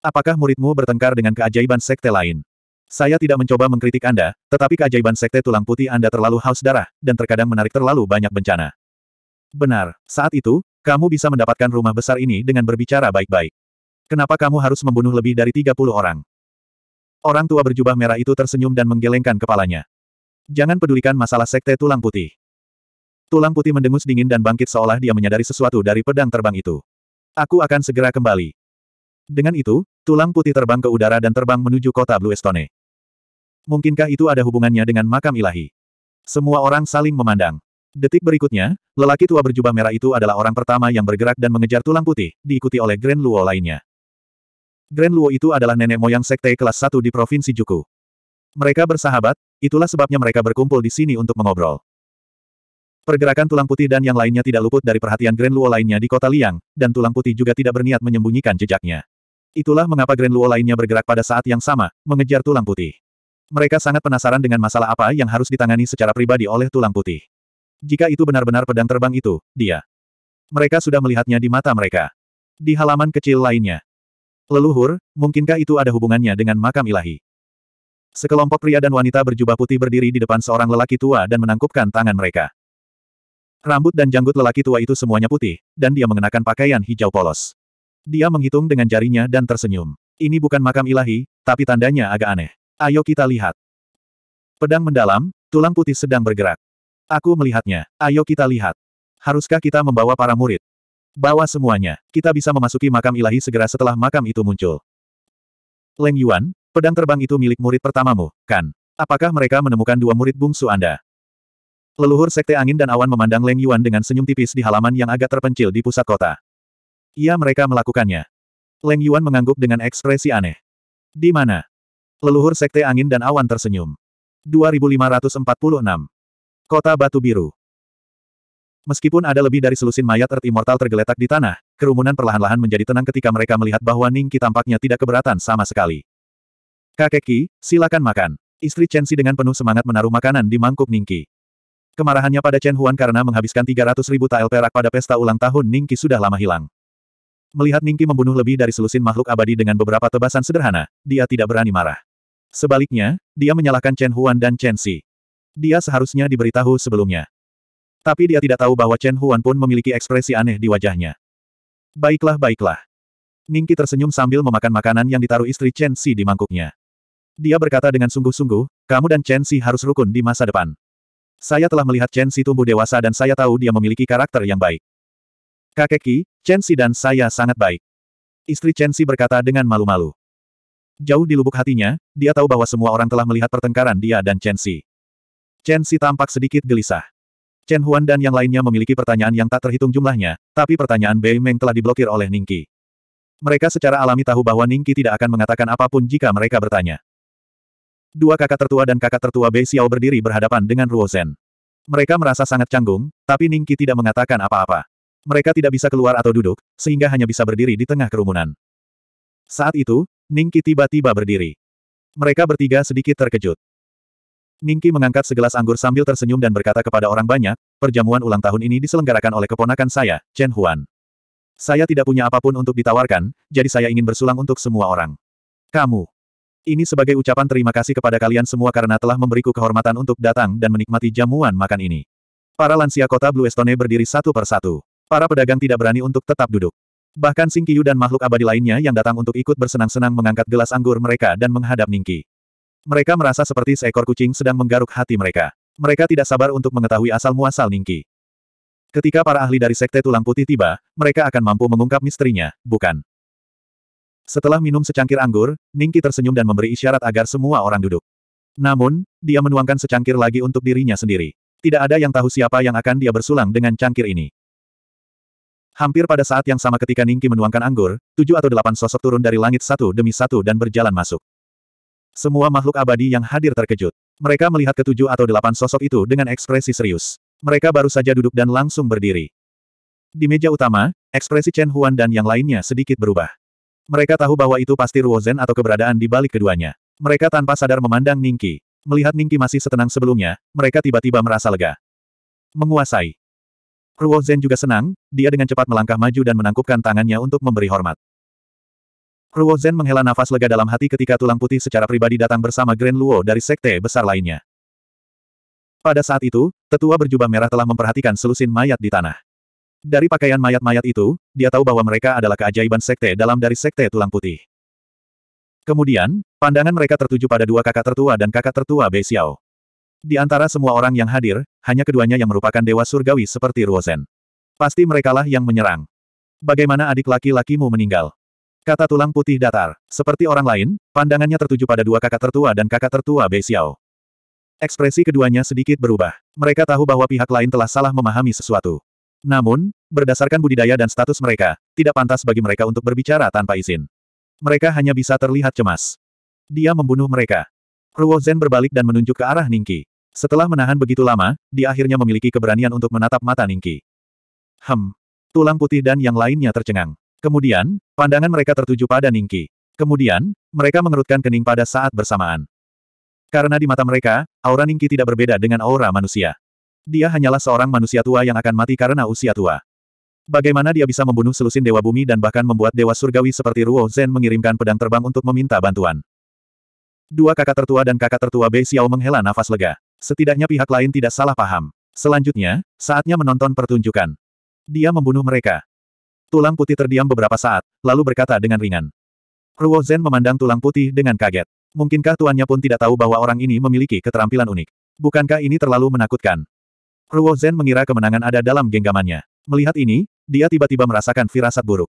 Apakah muridmu bertengkar dengan keajaiban Sekte lain? Saya tidak mencoba mengkritik Anda, tetapi keajaiban Sekte Tulang Putih Anda terlalu haus darah, dan terkadang menarik terlalu banyak bencana. Benar, saat itu, kamu bisa mendapatkan rumah besar ini dengan berbicara baik-baik. Kenapa kamu harus membunuh lebih dari 30 orang? Orang tua berjubah merah itu tersenyum dan menggelengkan kepalanya. Jangan pedulikan masalah sekte tulang putih. Tulang putih mendengus dingin dan bangkit seolah dia menyadari sesuatu dari pedang terbang itu. Aku akan segera kembali. Dengan itu, tulang putih terbang ke udara dan terbang menuju kota Blue Stone. Mungkinkah itu ada hubungannya dengan makam ilahi? Semua orang saling memandang. Detik berikutnya, lelaki tua berjubah merah itu adalah orang pertama yang bergerak dan mengejar tulang putih, diikuti oleh Grand Luo lainnya. Grand Luo itu adalah nenek moyang sekte kelas 1 di Provinsi Juku. Mereka bersahabat, itulah sebabnya mereka berkumpul di sini untuk mengobrol. Pergerakan tulang putih dan yang lainnya tidak luput dari perhatian Grand Luo lainnya di kota Liang, dan tulang putih juga tidak berniat menyembunyikan jejaknya. Itulah mengapa Grand Luo lainnya bergerak pada saat yang sama, mengejar tulang putih. Mereka sangat penasaran dengan masalah apa yang harus ditangani secara pribadi oleh tulang putih. Jika itu benar-benar pedang terbang itu, dia. Mereka sudah melihatnya di mata mereka. Di halaman kecil lainnya, Leluhur, mungkinkah itu ada hubungannya dengan makam ilahi? Sekelompok pria dan wanita berjubah putih berdiri di depan seorang lelaki tua dan menangkupkan tangan mereka. Rambut dan janggut lelaki tua itu semuanya putih, dan dia mengenakan pakaian hijau polos. Dia menghitung dengan jarinya dan tersenyum. Ini bukan makam ilahi, tapi tandanya agak aneh. Ayo kita lihat. Pedang mendalam, tulang putih sedang bergerak. Aku melihatnya. Ayo kita lihat. Haruskah kita membawa para murid? Bawa semuanya. Kita bisa memasuki makam ilahi segera setelah makam itu muncul. Leng Yuan, pedang terbang itu milik murid pertamamu, kan? Apakah mereka menemukan dua murid bungsu Anda? Leluhur Sekte Angin dan Awan memandang Leng Yuan dengan senyum tipis di halaman yang agak terpencil di pusat kota. Iya mereka melakukannya. Leng Yuan mengangguk dengan ekspresi aneh. Di mana? Leluhur Sekte Angin dan Awan tersenyum. 2546. Kota Batu Biru. Meskipun ada lebih dari selusin mayat Earth Immortal tergeletak di tanah, kerumunan perlahan-lahan menjadi tenang ketika mereka melihat bahwa Ningki tampaknya tidak keberatan sama sekali. Kakek Ki, silakan makan. Istri Chen Si dengan penuh semangat menaruh makanan di mangkuk Ningki. Kemarahannya pada Chen Huan karena menghabiskan 300 ribu tael perak pada pesta ulang tahun Ningki sudah lama hilang. Melihat Ningki membunuh lebih dari selusin makhluk abadi dengan beberapa tebasan sederhana, dia tidak berani marah. Sebaliknya, dia menyalahkan Chen Huan dan Chen Si. Dia seharusnya diberitahu sebelumnya. Tapi dia tidak tahu bahwa Chen Huan pun memiliki ekspresi aneh di wajahnya. Baiklah baiklah. Ningki tersenyum sambil memakan makanan yang ditaruh istri Chen Xi di mangkuknya. Dia berkata dengan sungguh-sungguh, kamu dan Chen Xi harus rukun di masa depan. Saya telah melihat Chen Xi tumbuh dewasa dan saya tahu dia memiliki karakter yang baik. Kakek Qi, Chen Xi dan saya sangat baik. Istri Chen Xi berkata dengan malu-malu. Jauh di lubuk hatinya, dia tahu bahwa semua orang telah melihat pertengkaran dia dan Chen Xi. Chen Xi tampak sedikit gelisah. Chen Huan dan yang lainnya memiliki pertanyaan yang tak terhitung jumlahnya, tapi pertanyaan Bei Meng telah diblokir oleh Ningqi. Mereka secara alami tahu bahwa Ningqi tidak akan mengatakan apapun jika mereka bertanya. Dua kakak tertua dan kakak tertua Bei Xiao berdiri berhadapan dengan Ruo Zhen. Mereka merasa sangat canggung, tapi Ningqi tidak mengatakan apa-apa. Mereka tidak bisa keluar atau duduk, sehingga hanya bisa berdiri di tengah kerumunan. Saat itu, Ningqi tiba-tiba berdiri. Mereka bertiga sedikit terkejut. Ningki mengangkat segelas anggur sambil tersenyum dan berkata kepada orang banyak, perjamuan ulang tahun ini diselenggarakan oleh keponakan saya, Chen Huan. Saya tidak punya apapun untuk ditawarkan, jadi saya ingin bersulang untuk semua orang. Kamu. Ini sebagai ucapan terima kasih kepada kalian semua karena telah memberiku kehormatan untuk datang dan menikmati jamuan makan ini. Para lansia kota Blue Estone berdiri satu per satu. Para pedagang tidak berani untuk tetap duduk. Bahkan Sing dan makhluk abadi lainnya yang datang untuk ikut bersenang-senang mengangkat gelas anggur mereka dan menghadap Ningki. Mereka merasa seperti seekor kucing sedang menggaruk hati mereka. Mereka tidak sabar untuk mengetahui asal-muasal Ningki. Ketika para ahli dari Sekte Tulang Putih tiba, mereka akan mampu mengungkap misterinya, bukan? Setelah minum secangkir anggur, Ningki tersenyum dan memberi isyarat agar semua orang duduk. Namun, dia menuangkan secangkir lagi untuk dirinya sendiri. Tidak ada yang tahu siapa yang akan dia bersulang dengan cangkir ini. Hampir pada saat yang sama ketika Ningki menuangkan anggur, tujuh atau delapan sosok turun dari langit satu demi satu dan berjalan masuk. Semua makhluk abadi yang hadir terkejut. Mereka melihat ketujuh atau delapan sosok itu dengan ekspresi serius. Mereka baru saja duduk dan langsung berdiri. Di meja utama, ekspresi Chen Huan dan yang lainnya sedikit berubah. Mereka tahu bahwa itu pasti Ruo atau keberadaan di balik keduanya. Mereka tanpa sadar memandang Ningki. Melihat Ningki masih setenang sebelumnya, mereka tiba-tiba merasa lega. Menguasai. Ruo juga senang, dia dengan cepat melangkah maju dan menangkupkan tangannya untuk memberi hormat. Ruo Zhen menghela nafas lega dalam hati ketika tulang putih secara pribadi datang bersama Grand Luo dari sekte besar lainnya. Pada saat itu, tetua berjubah merah telah memperhatikan selusin mayat di tanah. Dari pakaian mayat-mayat itu, dia tahu bahwa mereka adalah keajaiban sekte dalam dari sekte tulang putih. Kemudian, pandangan mereka tertuju pada dua kakak tertua dan kakak tertua Bei Xiao. Di antara semua orang yang hadir, hanya keduanya yang merupakan dewa surgawi seperti Ruo Zhen. Pasti merekalah yang menyerang. Bagaimana adik laki-lakimu meninggal? Kata tulang putih datar. Seperti orang lain, pandangannya tertuju pada dua kakak tertua dan kakak tertua Bei Xiao. Ekspresi keduanya sedikit berubah. Mereka tahu bahwa pihak lain telah salah memahami sesuatu. Namun, berdasarkan budidaya dan status mereka, tidak pantas bagi mereka untuk berbicara tanpa izin. Mereka hanya bisa terlihat cemas. Dia membunuh mereka. Ruo Zen berbalik dan menunjuk ke arah Ningki. Setelah menahan begitu lama, dia akhirnya memiliki keberanian untuk menatap mata Ningki. Hem. Tulang putih dan yang lainnya tercengang. Kemudian, pandangan mereka tertuju pada Ningki. Kemudian, mereka mengerutkan kening pada saat bersamaan. Karena di mata mereka, aura Ningki tidak berbeda dengan aura manusia. Dia hanyalah seorang manusia tua yang akan mati karena usia tua. Bagaimana dia bisa membunuh selusin Dewa Bumi dan bahkan membuat Dewa Surgawi seperti Ruo Zen mengirimkan pedang terbang untuk meminta bantuan. Dua kakak tertua dan kakak tertua Bei Xiao menghela nafas lega. Setidaknya pihak lain tidak salah paham. Selanjutnya, saatnya menonton pertunjukan. Dia membunuh mereka. Tulang putih terdiam beberapa saat, lalu berkata dengan ringan. Ruo Zen memandang tulang putih dengan kaget. Mungkinkah tuannya pun tidak tahu bahwa orang ini memiliki keterampilan unik? Bukankah ini terlalu menakutkan? Ruo Zen mengira kemenangan ada dalam genggamannya. Melihat ini, dia tiba-tiba merasakan firasat buruk.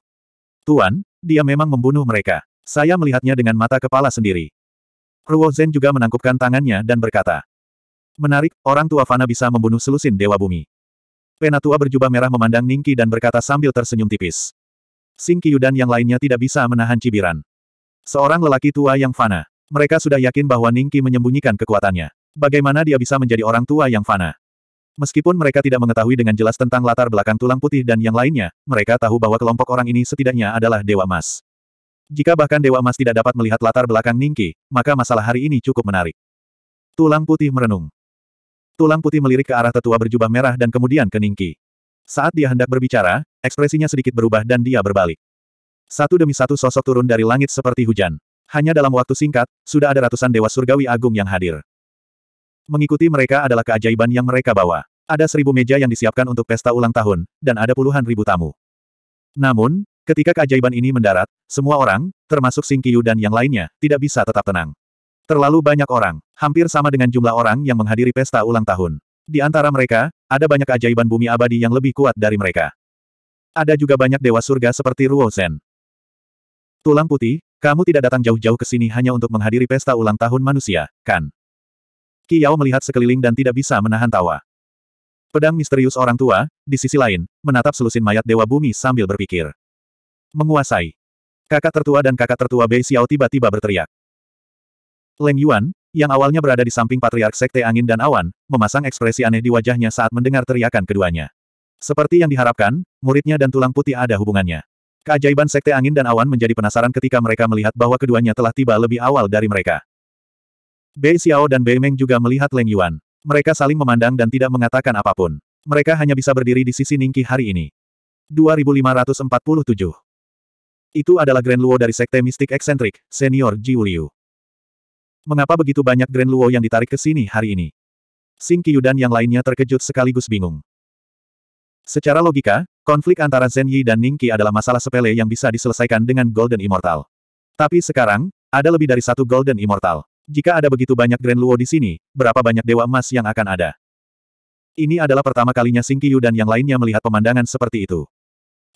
Tuan, dia memang membunuh mereka. Saya melihatnya dengan mata kepala sendiri. Ruo Zen juga menangkupkan tangannya dan berkata, Menarik, orang tua Fana bisa membunuh selusin Dewa Bumi. Penatua berjubah merah memandang Ningki dan berkata sambil tersenyum tipis. Sing Qiyu dan yang lainnya tidak bisa menahan cibiran. Seorang lelaki tua yang fana. Mereka sudah yakin bahwa Ningki menyembunyikan kekuatannya. Bagaimana dia bisa menjadi orang tua yang fana? Meskipun mereka tidak mengetahui dengan jelas tentang latar belakang tulang putih dan yang lainnya, mereka tahu bahwa kelompok orang ini setidaknya adalah Dewa Emas. Jika bahkan Dewa Emas tidak dapat melihat latar belakang Ningki, maka masalah hari ini cukup menarik. Tulang putih merenung. Tulang putih melirik ke arah tetua berjubah merah dan kemudian ke Ningki. Saat dia hendak berbicara, ekspresinya sedikit berubah dan dia berbalik. Satu demi satu sosok turun dari langit seperti hujan. Hanya dalam waktu singkat, sudah ada ratusan dewa surgawi agung yang hadir. Mengikuti mereka adalah keajaiban yang mereka bawa. Ada seribu meja yang disiapkan untuk pesta ulang tahun, dan ada puluhan ribu tamu. Namun, ketika keajaiban ini mendarat, semua orang, termasuk Sing Qiyu dan yang lainnya, tidak bisa tetap tenang. Terlalu banyak orang, hampir sama dengan jumlah orang yang menghadiri pesta ulang tahun. Di antara mereka, ada banyak ajaiban bumi abadi yang lebih kuat dari mereka. Ada juga banyak dewa surga seperti Ruo Zen. Tulang putih, kamu tidak datang jauh-jauh ke sini hanya untuk menghadiri pesta ulang tahun manusia, kan? Yao melihat sekeliling dan tidak bisa menahan tawa. Pedang misterius orang tua, di sisi lain, menatap selusin mayat dewa bumi sambil berpikir. Menguasai. Kakak tertua dan kakak tertua Bei Xiao tiba-tiba berteriak. Leng Yuan, yang awalnya berada di samping Patriark Sekte Angin dan Awan, memasang ekspresi aneh di wajahnya saat mendengar teriakan keduanya. Seperti yang diharapkan, muridnya dan tulang putih ada hubungannya. Keajaiban Sekte Angin dan Awan menjadi penasaran ketika mereka melihat bahwa keduanya telah tiba lebih awal dari mereka. Bei Xiao dan Bei Meng juga melihat Leng Yuan. Mereka saling memandang dan tidak mengatakan apapun. Mereka hanya bisa berdiri di sisi Ningki hari ini. 2547 Itu adalah Grand Luo dari Sekte Mistik Eksentrik, Senior Ji Liu. Mengapa begitu banyak Grand Luo yang ditarik ke sini hari ini? Sing Qiyu dan yang lainnya terkejut sekaligus bingung. Secara logika, konflik antara Zhen Yi dan Ning Qi adalah masalah sepele yang bisa diselesaikan dengan Golden Immortal. Tapi sekarang, ada lebih dari satu Golden Immortal. Jika ada begitu banyak Grand Luo di sini, berapa banyak Dewa Emas yang akan ada? Ini adalah pertama kalinya Sing Qiyu dan yang lainnya melihat pemandangan seperti itu.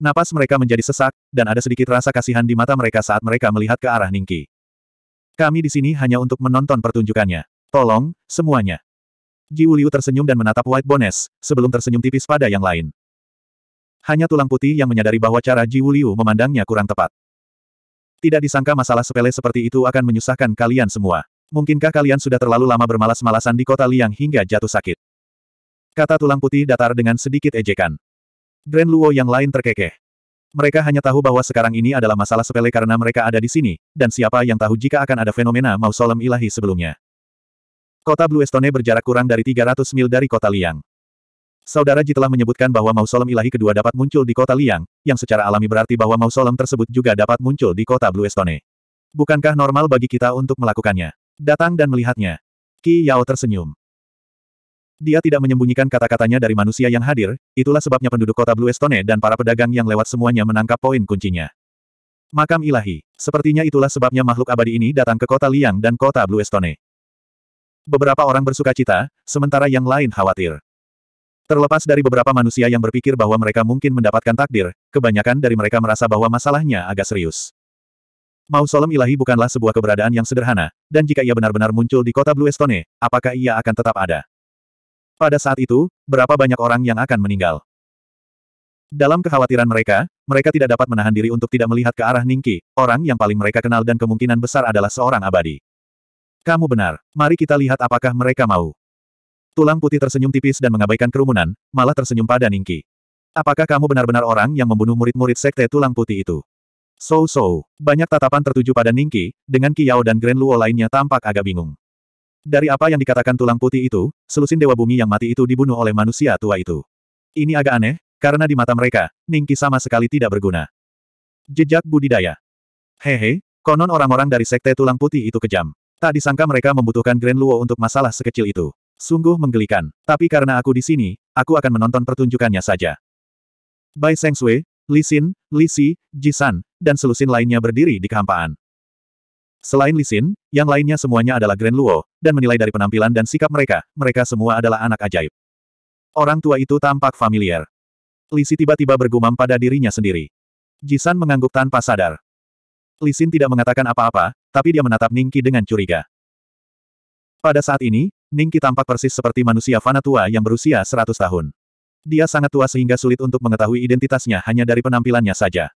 Napas mereka menjadi sesak, dan ada sedikit rasa kasihan di mata mereka saat mereka melihat ke arah Ningki. Kami di sini hanya untuk menonton pertunjukannya. Tolong, semuanya. Ji Wuliu tersenyum dan menatap White Bones, sebelum tersenyum tipis pada yang lain. Hanya tulang putih yang menyadari bahwa cara Ji Wuliu memandangnya kurang tepat. Tidak disangka masalah sepele seperti itu akan menyusahkan kalian semua. Mungkinkah kalian sudah terlalu lama bermalas-malasan di kota Liang hingga jatuh sakit? Kata tulang putih datar dengan sedikit ejekan. Grand Luo yang lain terkekeh. Mereka hanya tahu bahwa sekarang ini adalah masalah sepele karena mereka ada di sini, dan siapa yang tahu jika akan ada fenomena mausolem ilahi sebelumnya. Kota Blue Stone berjarak kurang dari 300 mil dari kota Liang. Saudara Ji telah menyebutkan bahwa mausolem ilahi kedua dapat muncul di kota Liang, yang secara alami berarti bahwa mausolem tersebut juga dapat muncul di kota Blue Stone. Bukankah normal bagi kita untuk melakukannya? Datang dan melihatnya. Ki Yao tersenyum. Dia tidak menyembunyikan kata-katanya dari manusia yang hadir, itulah sebabnya penduduk kota Blue Estone dan para pedagang yang lewat semuanya menangkap poin kuncinya. Makam ilahi. Sepertinya itulah sebabnya makhluk abadi ini datang ke kota Liang dan kota Blue Estone. Beberapa orang bersuka cita, sementara yang lain khawatir. Terlepas dari beberapa manusia yang berpikir bahwa mereka mungkin mendapatkan takdir, kebanyakan dari mereka merasa bahwa masalahnya agak serius. Mausolem ilahi bukanlah sebuah keberadaan yang sederhana, dan jika ia benar-benar muncul di kota Blue Estone, apakah ia akan tetap ada? Pada saat itu, berapa banyak orang yang akan meninggal? Dalam kekhawatiran mereka, mereka tidak dapat menahan diri untuk tidak melihat ke arah Ningki, orang yang paling mereka kenal dan kemungkinan besar adalah seorang abadi. Kamu benar, mari kita lihat apakah mereka mau. Tulang putih tersenyum tipis dan mengabaikan kerumunan, malah tersenyum pada Ningki. Apakah kamu benar-benar orang yang membunuh murid-murid sekte tulang putih itu? So-so, banyak tatapan tertuju pada Ningki, dengan Kiao dan Grand Luo lainnya tampak agak bingung. Dari apa yang dikatakan tulang putih itu, selusin Dewa Bumi yang mati itu dibunuh oleh manusia tua itu. Ini agak aneh, karena di mata mereka, Ningki sama sekali tidak berguna. Jejak budidaya. Hehe, konon orang-orang dari sekte tulang putih itu kejam. Tak disangka mereka membutuhkan Grand Luo untuk masalah sekecil itu. Sungguh menggelikan. Tapi karena aku di sini, aku akan menonton pertunjukannya saja. Bai Seng Sui, Li Xin, Li Si, Ji San, dan selusin lainnya berdiri di kehampaan. Selain Lisin, yang lainnya semuanya adalah Grand Luo, dan menilai dari penampilan dan sikap mereka, mereka semua adalah anak ajaib. Orang tua itu tampak familiar. Lisi tiba-tiba bergumam pada dirinya sendiri. Jisan mengangguk tanpa sadar. Lisin tidak mengatakan apa-apa, tapi dia menatap Ningki dengan curiga. Pada saat ini, Ningki tampak persis seperti manusia fana tua yang berusia 100 tahun. Dia sangat tua sehingga sulit untuk mengetahui identitasnya hanya dari penampilannya saja.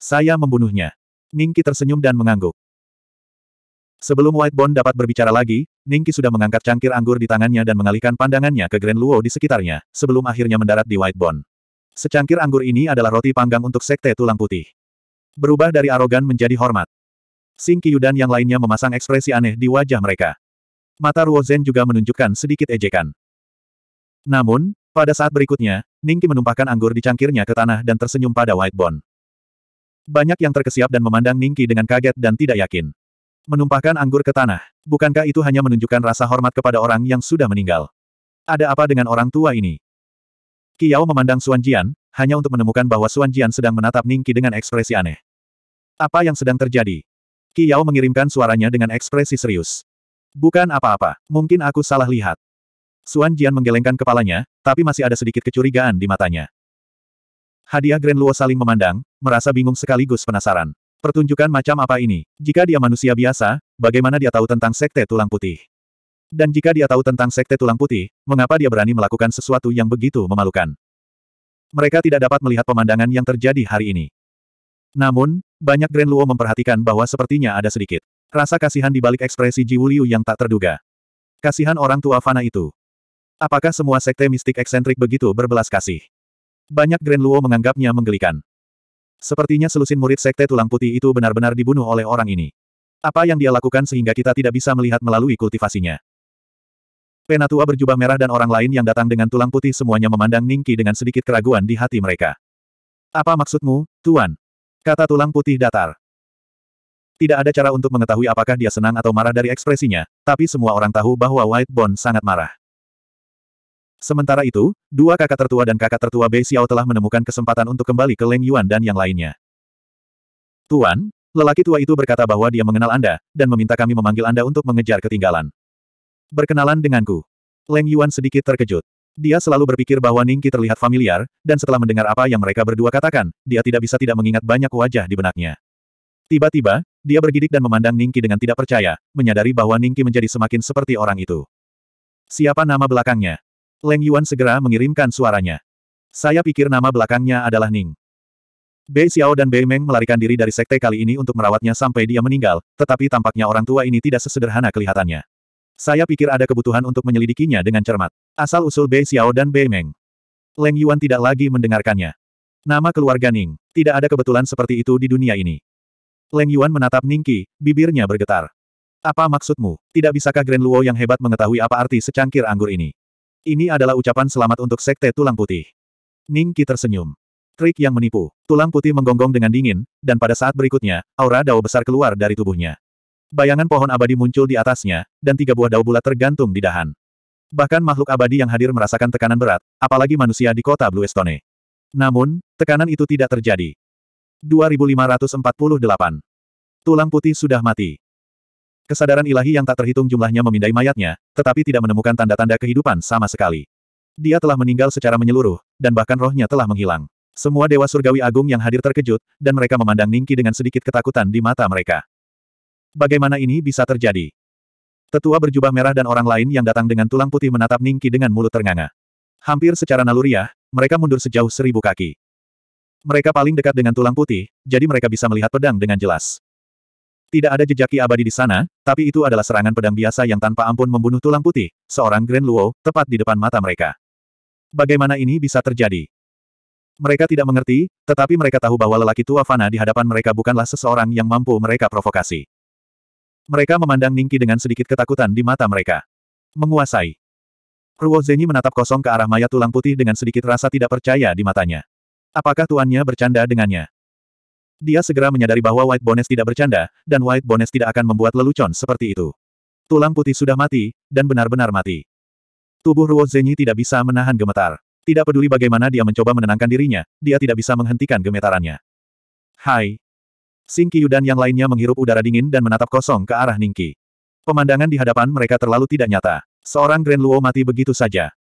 Saya membunuhnya. Ningki tersenyum dan mengangguk. Sebelum White Bond dapat berbicara lagi, Ningki sudah mengangkat cangkir anggur di tangannya dan mengalihkan pandangannya ke Grand Luo di sekitarnya, sebelum akhirnya mendarat di White Bond. Secangkir anggur ini adalah roti panggang untuk sekte tulang putih. Berubah dari arogan menjadi hormat. Sing Qiu dan yang lainnya memasang ekspresi aneh di wajah mereka. Mata Ruozhen juga menunjukkan sedikit ejekan. Namun, pada saat berikutnya, Ningki menumpahkan anggur di cangkirnya ke tanah dan tersenyum pada White Bond. Banyak yang terkesiap dan memandang Ningki dengan kaget dan tidak yakin. Menumpahkan anggur ke tanah. Bukankah itu hanya menunjukkan rasa hormat kepada orang yang sudah meninggal? Ada apa dengan orang tua ini? Kiao memandang Suan Jian, hanya untuk menemukan bahwa Suan Jian sedang menatap Ningki dengan ekspresi aneh. Apa yang sedang terjadi? Kiao mengirimkan suaranya dengan ekspresi serius. Bukan apa-apa, mungkin aku salah lihat. Suan Jian menggelengkan kepalanya, tapi masih ada sedikit kecurigaan di matanya. Hadiah Grand Luo saling memandang, merasa bingung sekaligus penasaran. Pertunjukan macam apa ini? Jika dia manusia biasa, bagaimana dia tahu tentang sekte tulang putih? Dan jika dia tahu tentang sekte tulang putih, mengapa dia berani melakukan sesuatu yang begitu memalukan? Mereka tidak dapat melihat pemandangan yang terjadi hari ini. Namun, banyak Grand Luo memperhatikan bahwa sepertinya ada sedikit rasa kasihan di balik ekspresi Ji Wuliu yang tak terduga. Kasihan orang tua fana itu. Apakah semua sekte mistik eksentrik begitu berbelas kasih? Banyak Grand Luo menganggapnya menggelikan. Sepertinya selusin murid sekte tulang putih itu benar-benar dibunuh oleh orang ini. Apa yang dia lakukan sehingga kita tidak bisa melihat melalui kultivasinya? Penatua berjubah merah dan orang lain yang datang dengan tulang putih semuanya memandang Ningki dengan sedikit keraguan di hati mereka. Apa maksudmu, Tuan? Kata tulang putih datar. Tidak ada cara untuk mengetahui apakah dia senang atau marah dari ekspresinya, tapi semua orang tahu bahwa White Bond sangat marah. Sementara itu, dua kakak tertua dan kakak tertua Bei Xiao telah menemukan kesempatan untuk kembali ke Leng Yuan dan yang lainnya. Tuan, lelaki tua itu berkata bahwa dia mengenal Anda, dan meminta kami memanggil Anda untuk mengejar ketinggalan. Berkenalan denganku. Leng Yuan sedikit terkejut. Dia selalu berpikir bahwa Ningki terlihat familiar, dan setelah mendengar apa yang mereka berdua katakan, dia tidak bisa tidak mengingat banyak wajah di benaknya. Tiba-tiba, dia bergidik dan memandang Ningki dengan tidak percaya, menyadari bahwa Ningki menjadi semakin seperti orang itu. Siapa nama belakangnya? Leng Yuan segera mengirimkan suaranya. Saya pikir nama belakangnya adalah Ning. Bei Xiao dan Bei Meng melarikan diri dari sekte kali ini untuk merawatnya sampai dia meninggal, tetapi tampaknya orang tua ini tidak sesederhana kelihatannya. Saya pikir ada kebutuhan untuk menyelidikinya dengan cermat. Asal-usul Bei Xiao dan Bei Meng. Leng Yuan tidak lagi mendengarkannya. Nama keluarga Ning. Tidak ada kebetulan seperti itu di dunia ini. Leng Yuan menatap Ning Qi, bibirnya bergetar. Apa maksudmu? Tidak bisakah Grand Luo yang hebat mengetahui apa arti secangkir anggur ini? Ini adalah ucapan selamat untuk Sekte Tulang Putih. Ning Qi tersenyum. Trik yang menipu. Tulang putih menggonggong dengan dingin, dan pada saat berikutnya, aura dao besar keluar dari tubuhnya. Bayangan pohon abadi muncul di atasnya, dan tiga buah dao bulat tergantung di dahan. Bahkan makhluk abadi yang hadir merasakan tekanan berat, apalagi manusia di kota Blue Bluestone. Namun, tekanan itu tidak terjadi. 2548. Tulang putih sudah mati. Kesadaran ilahi yang tak terhitung jumlahnya memindai mayatnya, tetapi tidak menemukan tanda-tanda kehidupan sama sekali. Dia telah meninggal secara menyeluruh, dan bahkan rohnya telah menghilang. Semua dewa surgawi agung yang hadir terkejut, dan mereka memandang Ningki dengan sedikit ketakutan di mata mereka. Bagaimana ini bisa terjadi? Tetua berjubah merah dan orang lain yang datang dengan tulang putih menatap Ningki dengan mulut ternganga. Hampir secara naluriah, mereka mundur sejauh seribu kaki. Mereka paling dekat dengan tulang putih, jadi mereka bisa melihat pedang dengan jelas. Tidak ada jejaki abadi di sana, tapi itu adalah serangan pedang biasa yang tanpa ampun membunuh tulang putih, seorang Grand Luo, tepat di depan mata mereka. Bagaimana ini bisa terjadi? Mereka tidak mengerti, tetapi mereka tahu bahwa lelaki tua Fana di hadapan mereka bukanlah seseorang yang mampu mereka provokasi. Mereka memandang Ningki dengan sedikit ketakutan di mata mereka. Menguasai. Ruo Zenyi menatap kosong ke arah mayat tulang putih dengan sedikit rasa tidak percaya di matanya. Apakah tuannya bercanda dengannya? Dia segera menyadari bahwa White Bones tidak bercanda, dan White Bones tidak akan membuat lelucon seperti itu. Tulang putih sudah mati, dan benar-benar mati. Tubuh Ruo Zenyi tidak bisa menahan gemetar. Tidak peduli bagaimana dia mencoba menenangkan dirinya, dia tidak bisa menghentikan gemetarannya. Hai. Sing Qiyu dan yang lainnya menghirup udara dingin dan menatap kosong ke arah Ningki. Pemandangan di hadapan mereka terlalu tidak nyata. Seorang Grand Luo mati begitu saja.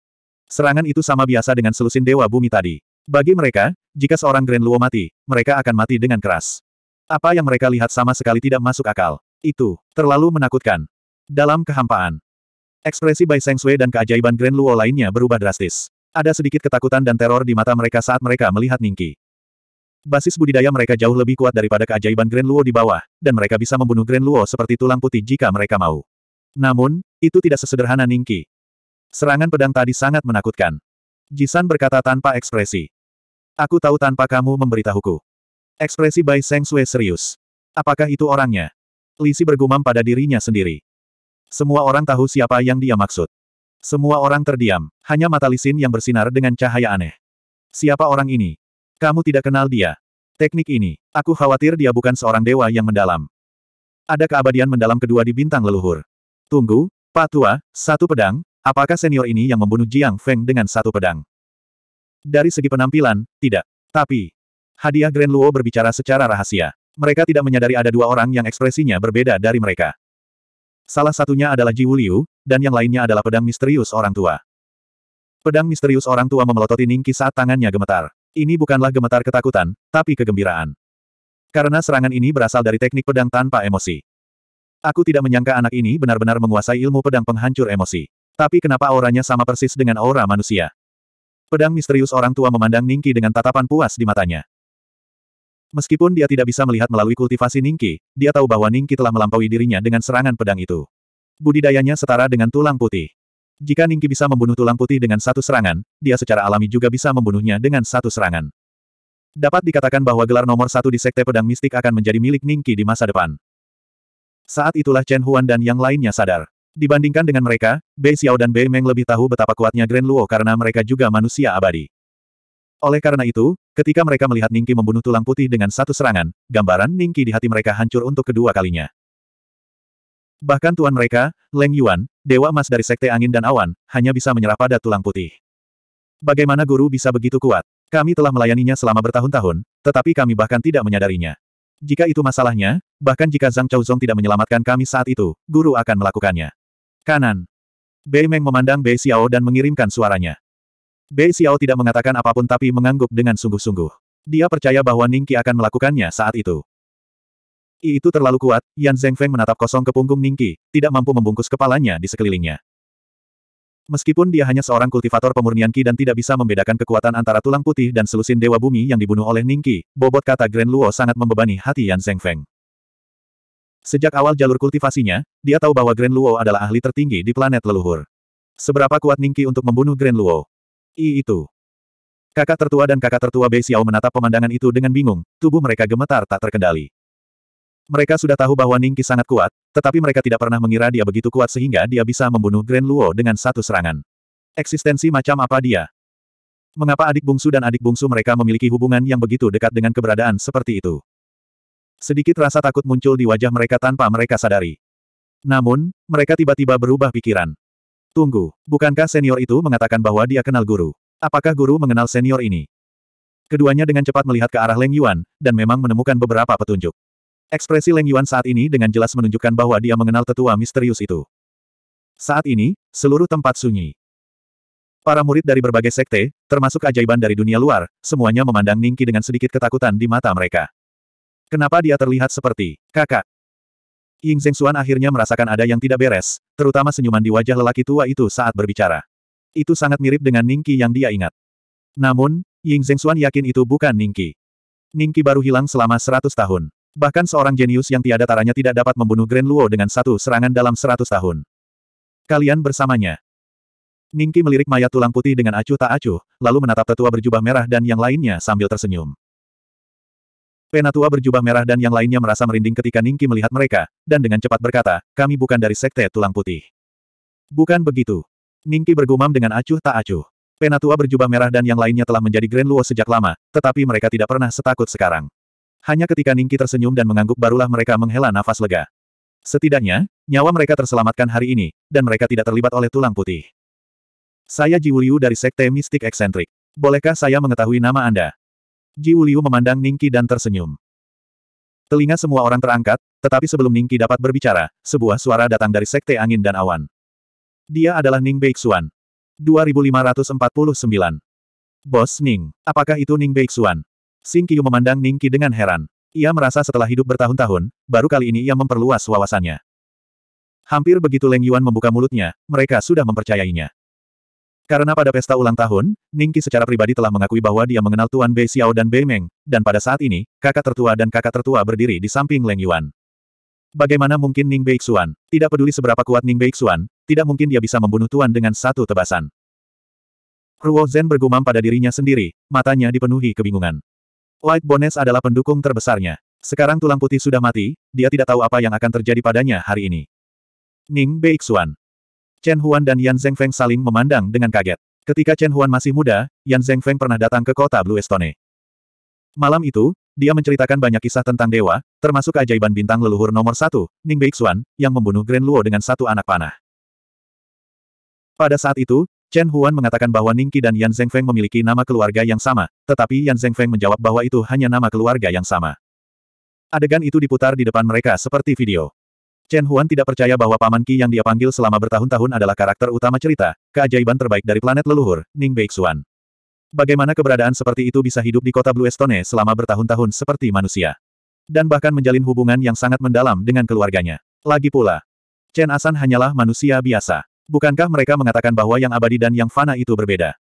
Serangan itu sama biasa dengan selusin Dewa Bumi tadi. Bagi mereka, jika seorang Grand Luo mati, mereka akan mati dengan keras. Apa yang mereka lihat sama sekali tidak masuk akal. Itu, terlalu menakutkan. Dalam kehampaan, ekspresi Bai Seng Sui dan keajaiban Grand Luo lainnya berubah drastis. Ada sedikit ketakutan dan teror di mata mereka saat mereka melihat Ningki. Basis budidaya mereka jauh lebih kuat daripada keajaiban Grand Luo di bawah, dan mereka bisa membunuh Grand Luo seperti tulang putih jika mereka mau. Namun, itu tidak sesederhana Ningki. Serangan pedang tadi sangat menakutkan. Jisan berkata tanpa ekspresi. Aku tahu tanpa kamu memberitahuku. Ekspresi Bai Seng Sui serius. Apakah itu orangnya? Lisi bergumam pada dirinya sendiri. Semua orang tahu siapa yang dia maksud. Semua orang terdiam, hanya mata Xin yang bersinar dengan cahaya aneh. Siapa orang ini? Kamu tidak kenal dia. Teknik ini, aku khawatir dia bukan seorang dewa yang mendalam. Ada keabadian mendalam kedua di bintang leluhur. Tunggu, Pak Tua, satu pedang, apakah senior ini yang membunuh Jiang Feng dengan satu pedang? Dari segi penampilan, tidak. Tapi, hadiah Grand Luo berbicara secara rahasia. Mereka tidak menyadari ada dua orang yang ekspresinya berbeda dari mereka. Salah satunya adalah Ji Wuliu, dan yang lainnya adalah pedang misterius orang tua. Pedang misterius orang tua memelototi Ningki saat tangannya gemetar. Ini bukanlah gemetar ketakutan, tapi kegembiraan. Karena serangan ini berasal dari teknik pedang tanpa emosi. Aku tidak menyangka anak ini benar-benar menguasai ilmu pedang penghancur emosi. Tapi kenapa auranya sama persis dengan aura manusia? Pedang misterius orang tua memandang Ningki dengan tatapan puas di matanya. Meskipun dia tidak bisa melihat melalui kultivasi Ningki, dia tahu bahwa Ningki telah melampaui dirinya dengan serangan pedang itu. Budidayanya setara dengan tulang putih. Jika Ningki bisa membunuh tulang putih dengan satu serangan, dia secara alami juga bisa membunuhnya dengan satu serangan. Dapat dikatakan bahwa gelar nomor satu di Sekte Pedang Mistik akan menjadi milik Ningki di masa depan. Saat itulah Chen Huan dan yang lainnya sadar. Dibandingkan dengan mereka, Bei Xiao dan Bei Meng lebih tahu betapa kuatnya Grand Luo karena mereka juga manusia abadi. Oleh karena itu, ketika mereka melihat Ningki membunuh tulang putih dengan satu serangan, gambaran Ningki di hati mereka hancur untuk kedua kalinya. Bahkan tuan mereka, Leng Yuan, dewa emas dari sekte angin dan awan, hanya bisa menyerah pada tulang putih. Bagaimana guru bisa begitu kuat? Kami telah melayaninya selama bertahun-tahun, tetapi kami bahkan tidak menyadarinya. Jika itu masalahnya, bahkan jika Zhang Chaozong tidak menyelamatkan kami saat itu, guru akan melakukannya. Kanan. Bei Meng memandang Bei Xiao dan mengirimkan suaranya. Bei Xiao tidak mengatakan apapun tapi mengangguk dengan sungguh-sungguh. Dia percaya bahwa Ning Qi akan melakukannya saat itu. I itu terlalu kuat, Yan Zhengfeng menatap kosong ke punggung Ning Qi, tidak mampu membungkus kepalanya di sekelilingnya. Meskipun dia hanya seorang kultivator pemurnian Qi dan tidak bisa membedakan kekuatan antara tulang putih dan selusin Dewa Bumi yang dibunuh oleh Ning Qi, bobot kata Grand Luo sangat membebani hati Yan Feng. Sejak awal jalur kultivasinya, dia tahu bahwa Grand Luo adalah ahli tertinggi di planet leluhur. Seberapa kuat Ning Qi untuk membunuh Grand Luo? I itu. Kakak tertua dan kakak tertua Bei Xiao menatap pemandangan itu dengan bingung, tubuh mereka gemetar tak terkendali. Mereka sudah tahu bahwa Ningki sangat kuat, tetapi mereka tidak pernah mengira dia begitu kuat sehingga dia bisa membunuh Grand Luo dengan satu serangan. Eksistensi macam apa dia? Mengapa adik bungsu dan adik bungsu mereka memiliki hubungan yang begitu dekat dengan keberadaan seperti itu? Sedikit rasa takut muncul di wajah mereka tanpa mereka sadari. Namun, mereka tiba-tiba berubah pikiran. Tunggu, bukankah senior itu mengatakan bahwa dia kenal guru? Apakah guru mengenal senior ini? Keduanya dengan cepat melihat ke arah Leng Yuan, dan memang menemukan beberapa petunjuk. Ekspresi Leng Yuan saat ini dengan jelas menunjukkan bahwa dia mengenal tetua misterius itu. Saat ini, seluruh tempat sunyi. Para murid dari berbagai sekte, termasuk ajaiban dari dunia luar, semuanya memandang Ningki dengan sedikit ketakutan di mata mereka. Kenapa dia terlihat seperti kakak? Ying Xuan akhirnya merasakan ada yang tidak beres, terutama senyuman di wajah lelaki tua itu saat berbicara. Itu sangat mirip dengan Ningki yang dia ingat. Namun, Ying Xuan yakin itu bukan Ningki. Ningki baru hilang selama 100 tahun. Bahkan seorang jenius yang tiada taranya tidak dapat membunuh Grand Luo dengan satu serangan dalam seratus tahun. Kalian bersamanya. Ningki melirik mayat tulang putih dengan acuh tak acuh, lalu menatap tetua berjubah merah dan yang lainnya sambil tersenyum. Penatua berjubah merah dan yang lainnya merasa merinding ketika Ningki melihat mereka, dan dengan cepat berkata, kami bukan dari sekte tulang putih. Bukan begitu. Ningki bergumam dengan acuh tak acuh. Penatua berjubah merah dan yang lainnya telah menjadi Grand Luo sejak lama, tetapi mereka tidak pernah setakut sekarang. Hanya ketika Ningki tersenyum dan mengangguk barulah mereka menghela nafas lega. Setidaknya, nyawa mereka terselamatkan hari ini, dan mereka tidak terlibat oleh tulang putih. Saya Ji Wuliu dari Sekte Mistik Eksentrik. Bolehkah saya mengetahui nama Anda? Ji Wuliu memandang Ningki dan tersenyum. Telinga semua orang terangkat, tetapi sebelum Ningki dapat berbicara, sebuah suara datang dari Sekte Angin dan Awan. Dia adalah Ning Beixuan. 2549. Bos Ning, apakah itu Ning Beixuan? Sing Qiu memandang Ning Qi dengan heran. Ia merasa setelah hidup bertahun-tahun, baru kali ini ia memperluas wawasannya. Hampir begitu Leng Yuan membuka mulutnya, mereka sudah mempercayainya. Karena pada pesta ulang tahun, Ning Ningki secara pribadi telah mengakui bahwa dia mengenal Tuan Bei Xiao dan Bei Meng, dan pada saat ini, kakak tertua dan kakak tertua berdiri di samping Leng Yuan. Bagaimana mungkin Ning Bei Xuan? Tidak peduli seberapa kuat Ning Bei Xuan, tidak mungkin dia bisa membunuh Tuan dengan satu tebasan. Ruo Zhen bergumam pada dirinya sendiri, matanya dipenuhi kebingungan. White Bones adalah pendukung terbesarnya. Sekarang tulang putih sudah mati, dia tidak tahu apa yang akan terjadi padanya hari ini. Ning Beixuan. Chen Huan dan Yan Zhengfeng saling memandang dengan kaget. Ketika Chen Huan masih muda, Yan Zhengfeng pernah datang ke kota Blue Estone. Malam itu, dia menceritakan banyak kisah tentang dewa, termasuk keajaiban bintang leluhur nomor satu, Ning Beixuan, yang membunuh Grand Luo dengan satu anak panah. Pada saat itu, Chen Huan mengatakan bahwa Ningqi dan Yan Zhengfeng memiliki nama keluarga yang sama, tetapi Yan Zhengfeng menjawab bahwa itu hanya nama keluarga yang sama. Adegan itu diputar di depan mereka seperti video. Chen Huan tidak percaya bahwa Paman Qi yang dia panggil selama bertahun-tahun adalah karakter utama cerita, keajaiban terbaik dari planet leluhur, Ning Beixuan. Bagaimana keberadaan seperti itu bisa hidup di kota Blue Stone selama bertahun-tahun seperti manusia? Dan bahkan menjalin hubungan yang sangat mendalam dengan keluarganya. Lagi pula, Chen Asan hanyalah manusia biasa. Bukankah mereka mengatakan bahwa yang abadi dan yang fana itu berbeda?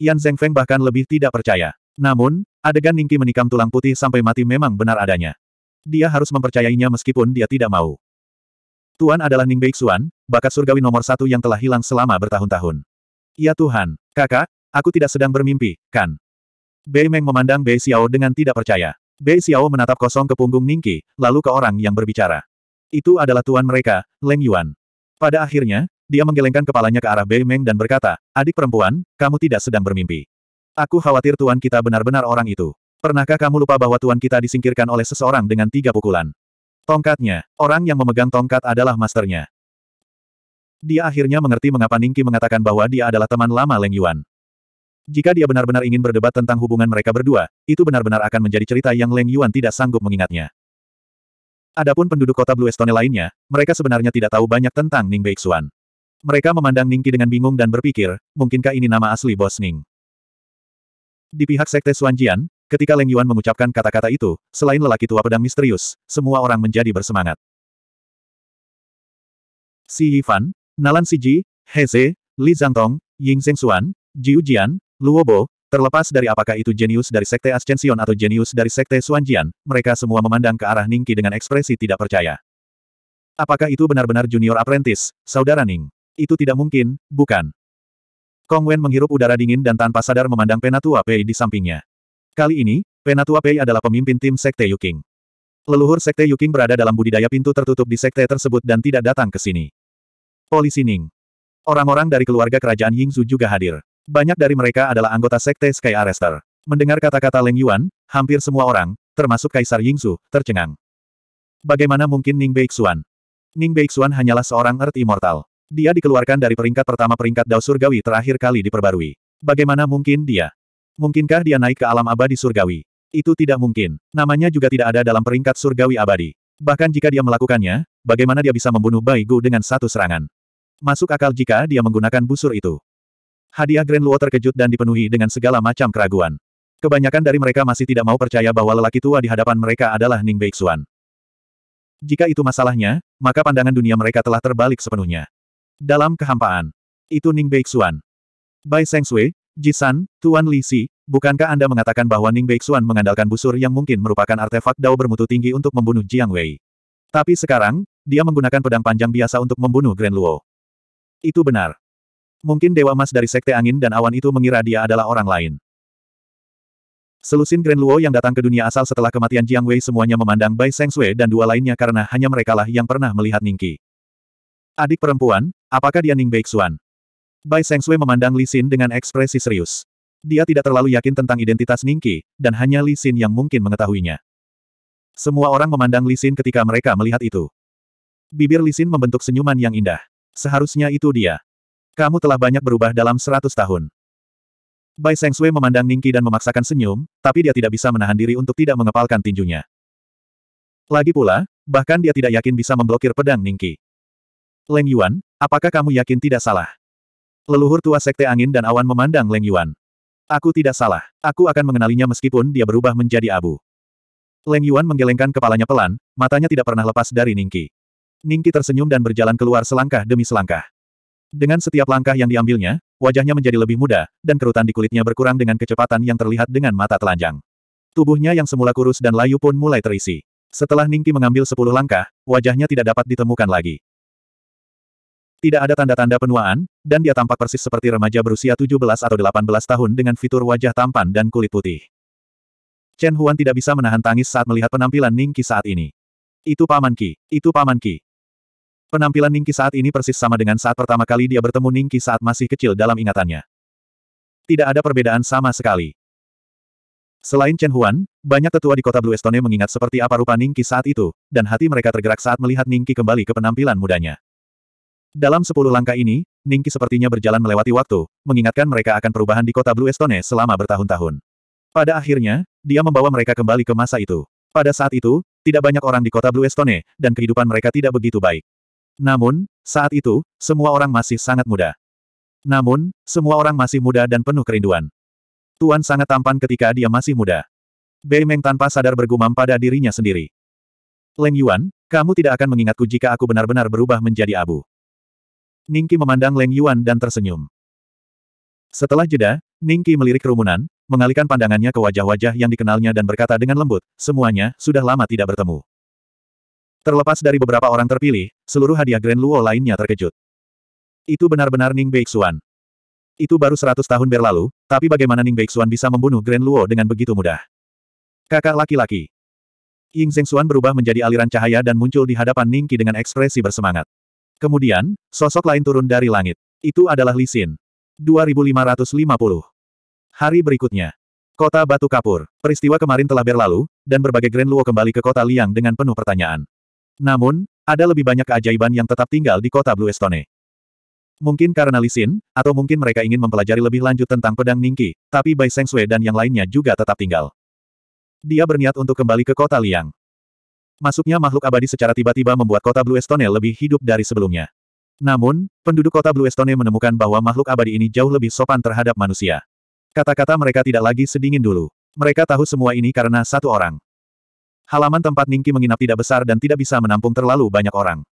Yan Zengfeng bahkan lebih tidak percaya. Namun, adegan Ningki menikam tulang putih sampai mati memang benar adanya. Dia harus mempercayainya meskipun dia tidak mau. Tuan adalah Ning Beixuan, bakat surgawi nomor satu yang telah hilang selama bertahun-tahun. Ya Tuhan, kakak, aku tidak sedang bermimpi, kan? Bei Meng memandang Bei Xiao dengan tidak percaya. Bei Xiao menatap kosong ke punggung Ningki, lalu ke orang yang berbicara. Itu adalah tuan mereka, Leng Yuan. Pada akhirnya, dia menggelengkan kepalanya ke arah Bei Meng dan berkata, adik perempuan, kamu tidak sedang bermimpi. Aku khawatir tuan kita benar-benar orang itu. Pernahkah kamu lupa bahwa tuan kita disingkirkan oleh seseorang dengan tiga pukulan? Tongkatnya, orang yang memegang tongkat adalah masternya. Dia akhirnya mengerti mengapa Ningki mengatakan bahwa dia adalah teman lama Leng Yuan. Jika dia benar-benar ingin berdebat tentang hubungan mereka berdua, itu benar-benar akan menjadi cerita yang Leng Yuan tidak sanggup mengingatnya. Adapun penduduk kota Blue Estone lainnya, mereka sebenarnya tidak tahu banyak tentang Ning Beixuan. Mereka memandang Ningki dengan bingung dan berpikir, mungkinkah ini nama asli bos Ning? Di pihak Sekte Suanjian, ketika Leng Yuan mengucapkan kata-kata itu, selain lelaki tua pedang misterius, semua orang menjadi bersemangat. Si Yifan, Nalan Siji, Heze, Li Zhangtong, Ying Zhengxuan, Jiu Jian, Luo terlepas dari apakah itu jenius dari Sekte Ascension atau jenius dari Sekte Suanjian, mereka semua memandang ke arah Ningki dengan ekspresi tidak percaya. Apakah itu benar-benar junior apprentice, saudara Ning? Itu tidak mungkin, bukan? Kong Wen menghirup udara dingin dan tanpa sadar memandang Penatua Pei di sampingnya. Kali ini, Penatua Pei adalah pemimpin tim Sekte Yuking. Leluhur Sekte Yuking berada dalam budidaya pintu tertutup di sekte tersebut dan tidak datang ke sini. Polisi Ning. Orang-orang dari keluarga kerajaan Yingzu juga hadir. Banyak dari mereka adalah anggota Sekte Sky Arrester. Mendengar kata-kata Leng Yuan, hampir semua orang, termasuk Kaisar Yingzu, tercengang. Bagaimana mungkin Ning Beixuan? Ning Beixuan hanyalah seorang Earth Immortal. Dia dikeluarkan dari peringkat pertama peringkat Dao Surgawi terakhir kali diperbarui. Bagaimana mungkin dia? Mungkinkah dia naik ke alam abadi surgawi? Itu tidak mungkin. Namanya juga tidak ada dalam peringkat surgawi abadi. Bahkan jika dia melakukannya, bagaimana dia bisa membunuh Bai Gu dengan satu serangan? Masuk akal jika dia menggunakan busur itu. Hadiah Grand Luo terkejut dan dipenuhi dengan segala macam keraguan. Kebanyakan dari mereka masih tidak mau percaya bahwa lelaki tua di hadapan mereka adalah Ning Beixuan. Jika itu masalahnya, maka pandangan dunia mereka telah terbalik sepenuhnya. Dalam kehampaan. Itu Ning Beixuan. Bai Ji San, Tuan Li Si, bukankah Anda mengatakan bahwa Ning Beixuan mengandalkan busur yang mungkin merupakan artefak dao bermutu tinggi untuk membunuh Jiang Wei? Tapi sekarang, dia menggunakan pedang panjang biasa untuk membunuh Grand Luo. Itu benar. Mungkin Dewa Mas dari Sekte Angin dan Awan itu mengira dia adalah orang lain. Selusin Grand Luo yang datang ke dunia asal setelah kematian Jiang Wei semuanya memandang Bai Seng Sui dan dua lainnya karena hanya merekalah yang pernah melihat Ningki. Adik perempuan, apakah dia Ning Beixuan? Bai Sui memandang Li Xin dengan ekspresi serius. Dia tidak terlalu yakin tentang identitas Ning Qi, dan hanya Li Xin yang mungkin mengetahuinya. Semua orang memandang Li Xin ketika mereka melihat itu. Bibir Li Xin membentuk senyuman yang indah. Seharusnya itu dia. Kamu telah banyak berubah dalam seratus tahun. Bai Sui memandang Ning Qi dan memaksakan senyum, tapi dia tidak bisa menahan diri untuk tidak mengepalkan tinjunya. Lagi pula, bahkan dia tidak yakin bisa memblokir pedang Ning Qi. Leng Yuan, apakah kamu yakin tidak salah? Leluhur tua Sekte Angin dan Awan memandang Leng Yuan. Aku tidak salah. Aku akan mengenalinya meskipun dia berubah menjadi abu. Leng Yuan menggelengkan kepalanya pelan, matanya tidak pernah lepas dari Ningki. Ningki tersenyum dan berjalan keluar selangkah demi selangkah. Dengan setiap langkah yang diambilnya, wajahnya menjadi lebih muda, dan kerutan di kulitnya berkurang dengan kecepatan yang terlihat dengan mata telanjang. Tubuhnya yang semula kurus dan layu pun mulai terisi. Setelah Ningki mengambil sepuluh langkah, wajahnya tidak dapat ditemukan lagi. Tidak ada tanda-tanda penuaan, dan dia tampak persis seperti remaja berusia 17 atau 18 tahun dengan fitur wajah tampan dan kulit putih. Chen Huan tidak bisa menahan tangis saat melihat penampilan Ning Qi saat ini. Itu Paman Qi, itu Paman Qi. Penampilan Ning Qi saat ini persis sama dengan saat pertama kali dia bertemu Ning Qi saat masih kecil dalam ingatannya. Tidak ada perbedaan sama sekali. Selain Chen Huan, banyak tetua di kota Blue Estone mengingat seperti apa rupa Ning Qi saat itu, dan hati mereka tergerak saat melihat Ning Qi kembali ke penampilan mudanya. Dalam sepuluh langkah ini, Ningki sepertinya berjalan melewati waktu, mengingatkan mereka akan perubahan di kota Blue Estone selama bertahun-tahun. Pada akhirnya, dia membawa mereka kembali ke masa itu. Pada saat itu, tidak banyak orang di kota Blue Estone, dan kehidupan mereka tidak begitu baik. Namun, saat itu, semua orang masih sangat muda. Namun, semua orang masih muda dan penuh kerinduan. Tuan sangat tampan ketika dia masih muda. Bei Meng tanpa sadar bergumam pada dirinya sendiri. Leng Yuan, kamu tidak akan mengingatku jika aku benar-benar berubah menjadi abu. Ningki memandang Leng Yuan dan tersenyum. Setelah jeda, Ningki melirik kerumunan, mengalihkan pandangannya ke wajah-wajah yang dikenalnya dan berkata dengan lembut, semuanya sudah lama tidak bertemu. Terlepas dari beberapa orang terpilih, seluruh hadiah Grand Luo lainnya terkejut. Itu benar-benar Ning Beixuan. Itu baru seratus tahun berlalu, tapi bagaimana Ning Beixuan bisa membunuh Grand Luo dengan begitu mudah? Kakak laki-laki. Ying Zhengxuan berubah menjadi aliran cahaya dan muncul di hadapan Ningki dengan ekspresi bersemangat. Kemudian, sosok lain turun dari langit. Itu adalah Lisin. 2550. Hari berikutnya. Kota Batu Kapur. Peristiwa kemarin telah berlalu, dan berbagai Grand Luo kembali ke kota Liang dengan penuh pertanyaan. Namun, ada lebih banyak keajaiban yang tetap tinggal di kota Blue Estone. Mungkin karena Lisin, atau mungkin mereka ingin mempelajari lebih lanjut tentang pedang Ningki, tapi Bai Seng Sui dan yang lainnya juga tetap tinggal. Dia berniat untuk kembali ke kota Liang. Masuknya makhluk abadi secara tiba-tiba membuat kota Blue Estone lebih hidup dari sebelumnya. Namun, penduduk kota Blue Estone menemukan bahwa makhluk abadi ini jauh lebih sopan terhadap manusia. Kata-kata mereka tidak lagi sedingin dulu. Mereka tahu semua ini karena satu orang. Halaman tempat Ningki menginap tidak besar dan tidak bisa menampung terlalu banyak orang.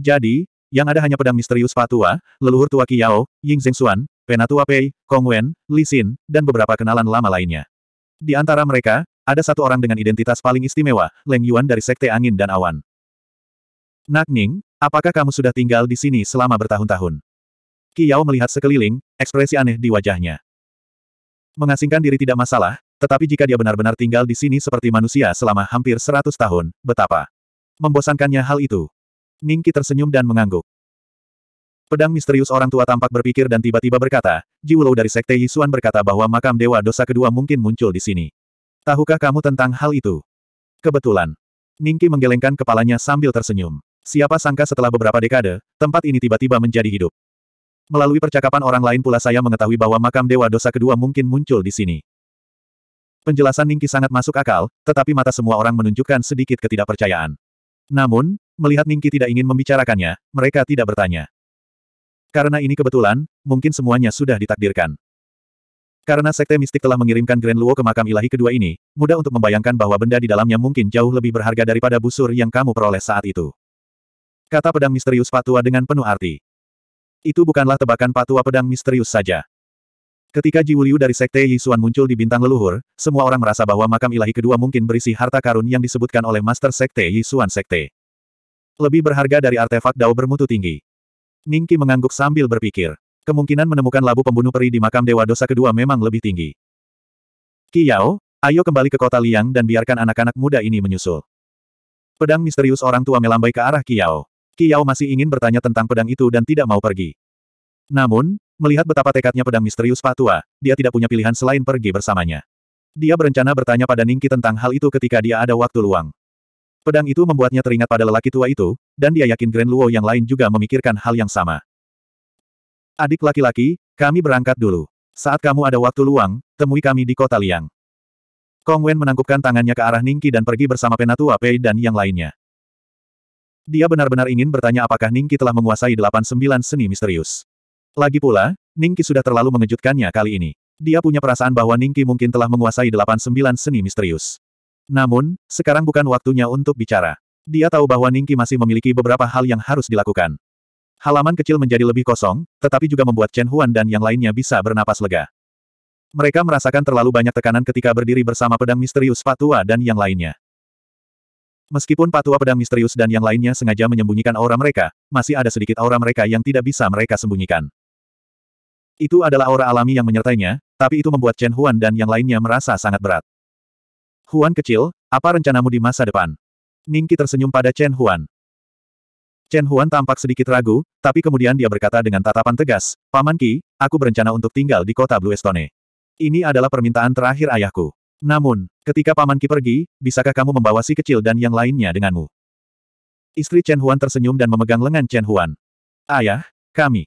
Jadi, yang ada hanya pedang misterius Patua, leluhur tua Kiao, Ying Zhengxuan, Penatua Pei, Kong Wen, Li Xin, dan beberapa kenalan lama lainnya. Di antara mereka, ada satu orang dengan identitas paling istimewa, Leng Yuan dari Sekte Angin dan Awan. Nak Ning, apakah kamu sudah tinggal di sini selama bertahun-tahun? Qi Yao melihat sekeliling, ekspresi aneh di wajahnya. Mengasingkan diri tidak masalah, tetapi jika dia benar-benar tinggal di sini seperti manusia selama hampir seratus tahun, betapa membosankannya hal itu. Ningki tersenyum dan mengangguk. Pedang misterius orang tua tampak berpikir dan tiba-tiba berkata, Jiwulo dari Sekte Yisuan berkata bahwa makam Dewa Dosa kedua mungkin muncul di sini. Tahukah kamu tentang hal itu? Kebetulan. Ningki menggelengkan kepalanya sambil tersenyum. Siapa sangka setelah beberapa dekade, tempat ini tiba-tiba menjadi hidup. Melalui percakapan orang lain pula saya mengetahui bahwa makam Dewa Dosa kedua mungkin muncul di sini. Penjelasan Ningki sangat masuk akal, tetapi mata semua orang menunjukkan sedikit ketidakpercayaan. Namun, melihat Ningki tidak ingin membicarakannya, mereka tidak bertanya. Karena ini kebetulan, mungkin semuanya sudah ditakdirkan. Karena sekte mistik telah mengirimkan Grand Luo ke makam ilahi kedua ini, mudah untuk membayangkan bahwa benda di dalamnya mungkin jauh lebih berharga daripada busur yang kamu peroleh saat itu. Kata pedang misterius patua dengan penuh arti. Itu bukanlah tebakan patua pedang misterius saja. Ketika Ji Wuliu dari Sekte Yisuan muncul di Bintang Leluhur, semua orang merasa bahwa makam ilahi kedua mungkin berisi harta karun yang disebutkan oleh Master Sekte Yisuan Sekte. Lebih berharga dari artefak dao bermutu tinggi. Ningki mengangguk sambil berpikir. Kemungkinan menemukan labu pembunuh peri di makam Dewa Dosa kedua memang lebih tinggi. Kiyao, ayo kembali ke kota Liang dan biarkan anak-anak muda ini menyusul. Pedang misterius orang tua melambai ke arah Kiyao. Kiyao masih ingin bertanya tentang pedang itu dan tidak mau pergi. Namun, melihat betapa tekadnya pedang misterius Pak dia tidak punya pilihan selain pergi bersamanya. Dia berencana bertanya pada Ningki tentang hal itu ketika dia ada waktu luang. Pedang itu membuatnya teringat pada lelaki tua itu, dan dia yakin Grand Luo yang lain juga memikirkan hal yang sama. Adik laki-laki, kami berangkat dulu. Saat kamu ada waktu luang, temui kami di kota Liang. Kong Wen menangkupkan tangannya ke arah Ningki dan pergi bersama Penatua Pei dan yang lainnya. Dia benar-benar ingin bertanya apakah Ningki telah menguasai delapan sembilan seni misterius. Lagi pula, Ningki sudah terlalu mengejutkannya kali ini. Dia punya perasaan bahwa Ningki mungkin telah menguasai delapan sembilan seni misterius. Namun, sekarang bukan waktunya untuk bicara. Dia tahu bahwa Ningki masih memiliki beberapa hal yang harus dilakukan. Halaman kecil menjadi lebih kosong, tetapi juga membuat Chen Huan dan yang lainnya bisa bernapas lega. Mereka merasakan terlalu banyak tekanan ketika berdiri bersama pedang misterius Patua dan yang lainnya. Meskipun Patua pedang misterius dan yang lainnya sengaja menyembunyikan aura mereka, masih ada sedikit aura mereka yang tidak bisa mereka sembunyikan. Itu adalah aura alami yang menyertainya, tapi itu membuat Chen Huan dan yang lainnya merasa sangat berat. Huan kecil, apa rencanamu di masa depan? Ningki tersenyum pada Chen Huan. Chen Huan tampak sedikit ragu, tapi kemudian dia berkata dengan tatapan tegas, Paman Ki, aku berencana untuk tinggal di kota Blue Estone. Ini adalah permintaan terakhir ayahku. Namun, ketika Paman Ki pergi, bisakah kamu membawa si kecil dan yang lainnya denganmu? Istri Chen Huan tersenyum dan memegang lengan Chen Huan. Ayah, kami.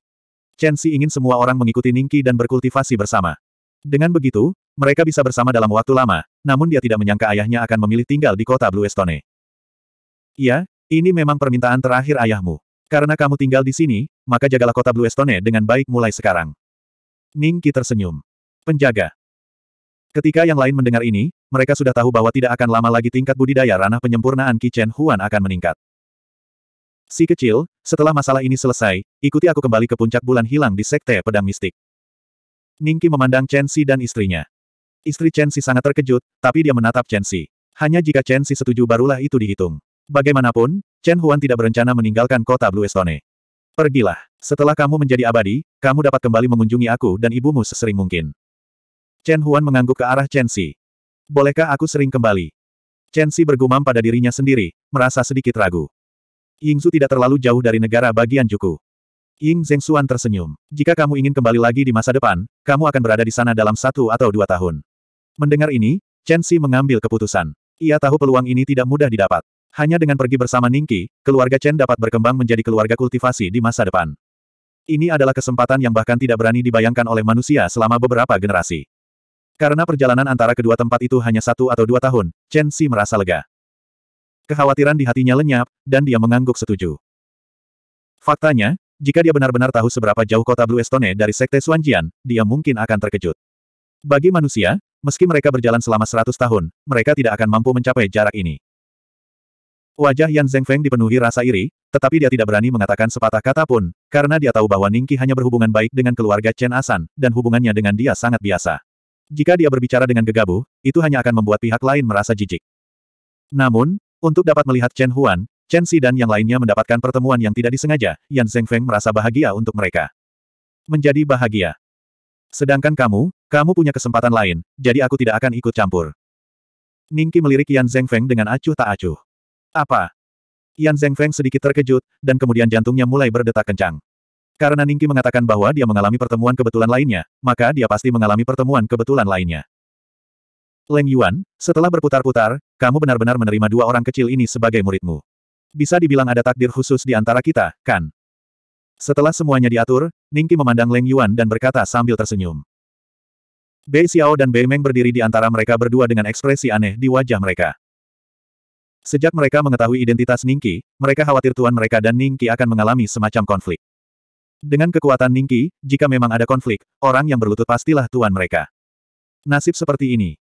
Chen Si ingin semua orang mengikuti Ning Qi dan berkultivasi bersama. Dengan begitu, mereka bisa bersama dalam waktu lama, namun dia tidak menyangka ayahnya akan memilih tinggal di kota Blue Estone. Iya, ini memang permintaan terakhir ayahmu. Karena kamu tinggal di sini, maka jagalah kota Blue Estone dengan baik mulai sekarang. Ningki tersenyum. Penjaga. Ketika yang lain mendengar ini, mereka sudah tahu bahwa tidak akan lama lagi tingkat budidaya ranah penyempurnaan Kichen Huan akan meningkat. Si kecil, setelah masalah ini selesai, ikuti aku kembali ke puncak bulan hilang di Sekte Pedang Mistik. Ningki memandang Chen Si dan istrinya. Istri Chen Si sangat terkejut, tapi dia menatap Chen Si. Hanya jika Chen Si setuju barulah itu dihitung. Bagaimanapun, Chen Huan tidak berencana meninggalkan kota Blue Stone. Pergilah. Setelah kamu menjadi abadi, kamu dapat kembali mengunjungi aku dan ibumu sesering mungkin. Chen Huan mengangguk ke arah Chen Xi. Bolehkah aku sering kembali? Chen Xi bergumam pada dirinya sendiri, merasa sedikit ragu. Ying Yingzu tidak terlalu jauh dari negara bagian Juku. Ying Xuan tersenyum. Jika kamu ingin kembali lagi di masa depan, kamu akan berada di sana dalam satu atau dua tahun. Mendengar ini, Chen Xi mengambil keputusan. Ia tahu peluang ini tidak mudah didapat. Hanya dengan pergi bersama Ningki, keluarga Chen dapat berkembang menjadi keluarga kultivasi di masa depan. Ini adalah kesempatan yang bahkan tidak berani dibayangkan oleh manusia selama beberapa generasi. Karena perjalanan antara kedua tempat itu hanya satu atau dua tahun, Chen Xi merasa lega. Kekhawatiran di hatinya lenyap, dan dia mengangguk setuju. Faktanya, jika dia benar-benar tahu seberapa jauh kota Blue Estone dari Sekte Suanjian, dia mungkin akan terkejut. Bagi manusia, meski mereka berjalan selama seratus tahun, mereka tidak akan mampu mencapai jarak ini. Wajah Yan Zengfeng dipenuhi rasa iri, tetapi dia tidak berani mengatakan sepatah kata pun, karena dia tahu bahwa Ningki hanya berhubungan baik dengan keluarga Chen Asan, dan hubungannya dengan dia sangat biasa. Jika dia berbicara dengan gegabah, itu hanya akan membuat pihak lain merasa jijik. Namun, untuk dapat melihat Chen Huan, Chen Si dan yang lainnya mendapatkan pertemuan yang tidak disengaja, Yan Zengfeng merasa bahagia untuk mereka. Menjadi bahagia. Sedangkan kamu, kamu punya kesempatan lain, jadi aku tidak akan ikut campur. Ningki melirik Yan Zengfeng dengan acuh tak acuh. Apa? Yan Zengfeng sedikit terkejut, dan kemudian jantungnya mulai berdetak kencang. Karena Ningki mengatakan bahwa dia mengalami pertemuan kebetulan lainnya, maka dia pasti mengalami pertemuan kebetulan lainnya. Leng Yuan, setelah berputar-putar, kamu benar-benar menerima dua orang kecil ini sebagai muridmu. Bisa dibilang ada takdir khusus di antara kita, kan? Setelah semuanya diatur, Ningki memandang Leng Yuan dan berkata sambil tersenyum. Bei Xiao dan Bei Meng berdiri di antara mereka berdua dengan ekspresi aneh di wajah mereka. Sejak mereka mengetahui identitas Ningki, mereka khawatir tuan mereka dan Ningki akan mengalami semacam konflik. Dengan kekuatan Ningki, jika memang ada konflik, orang yang berlutut pastilah tuan mereka. Nasib seperti ini.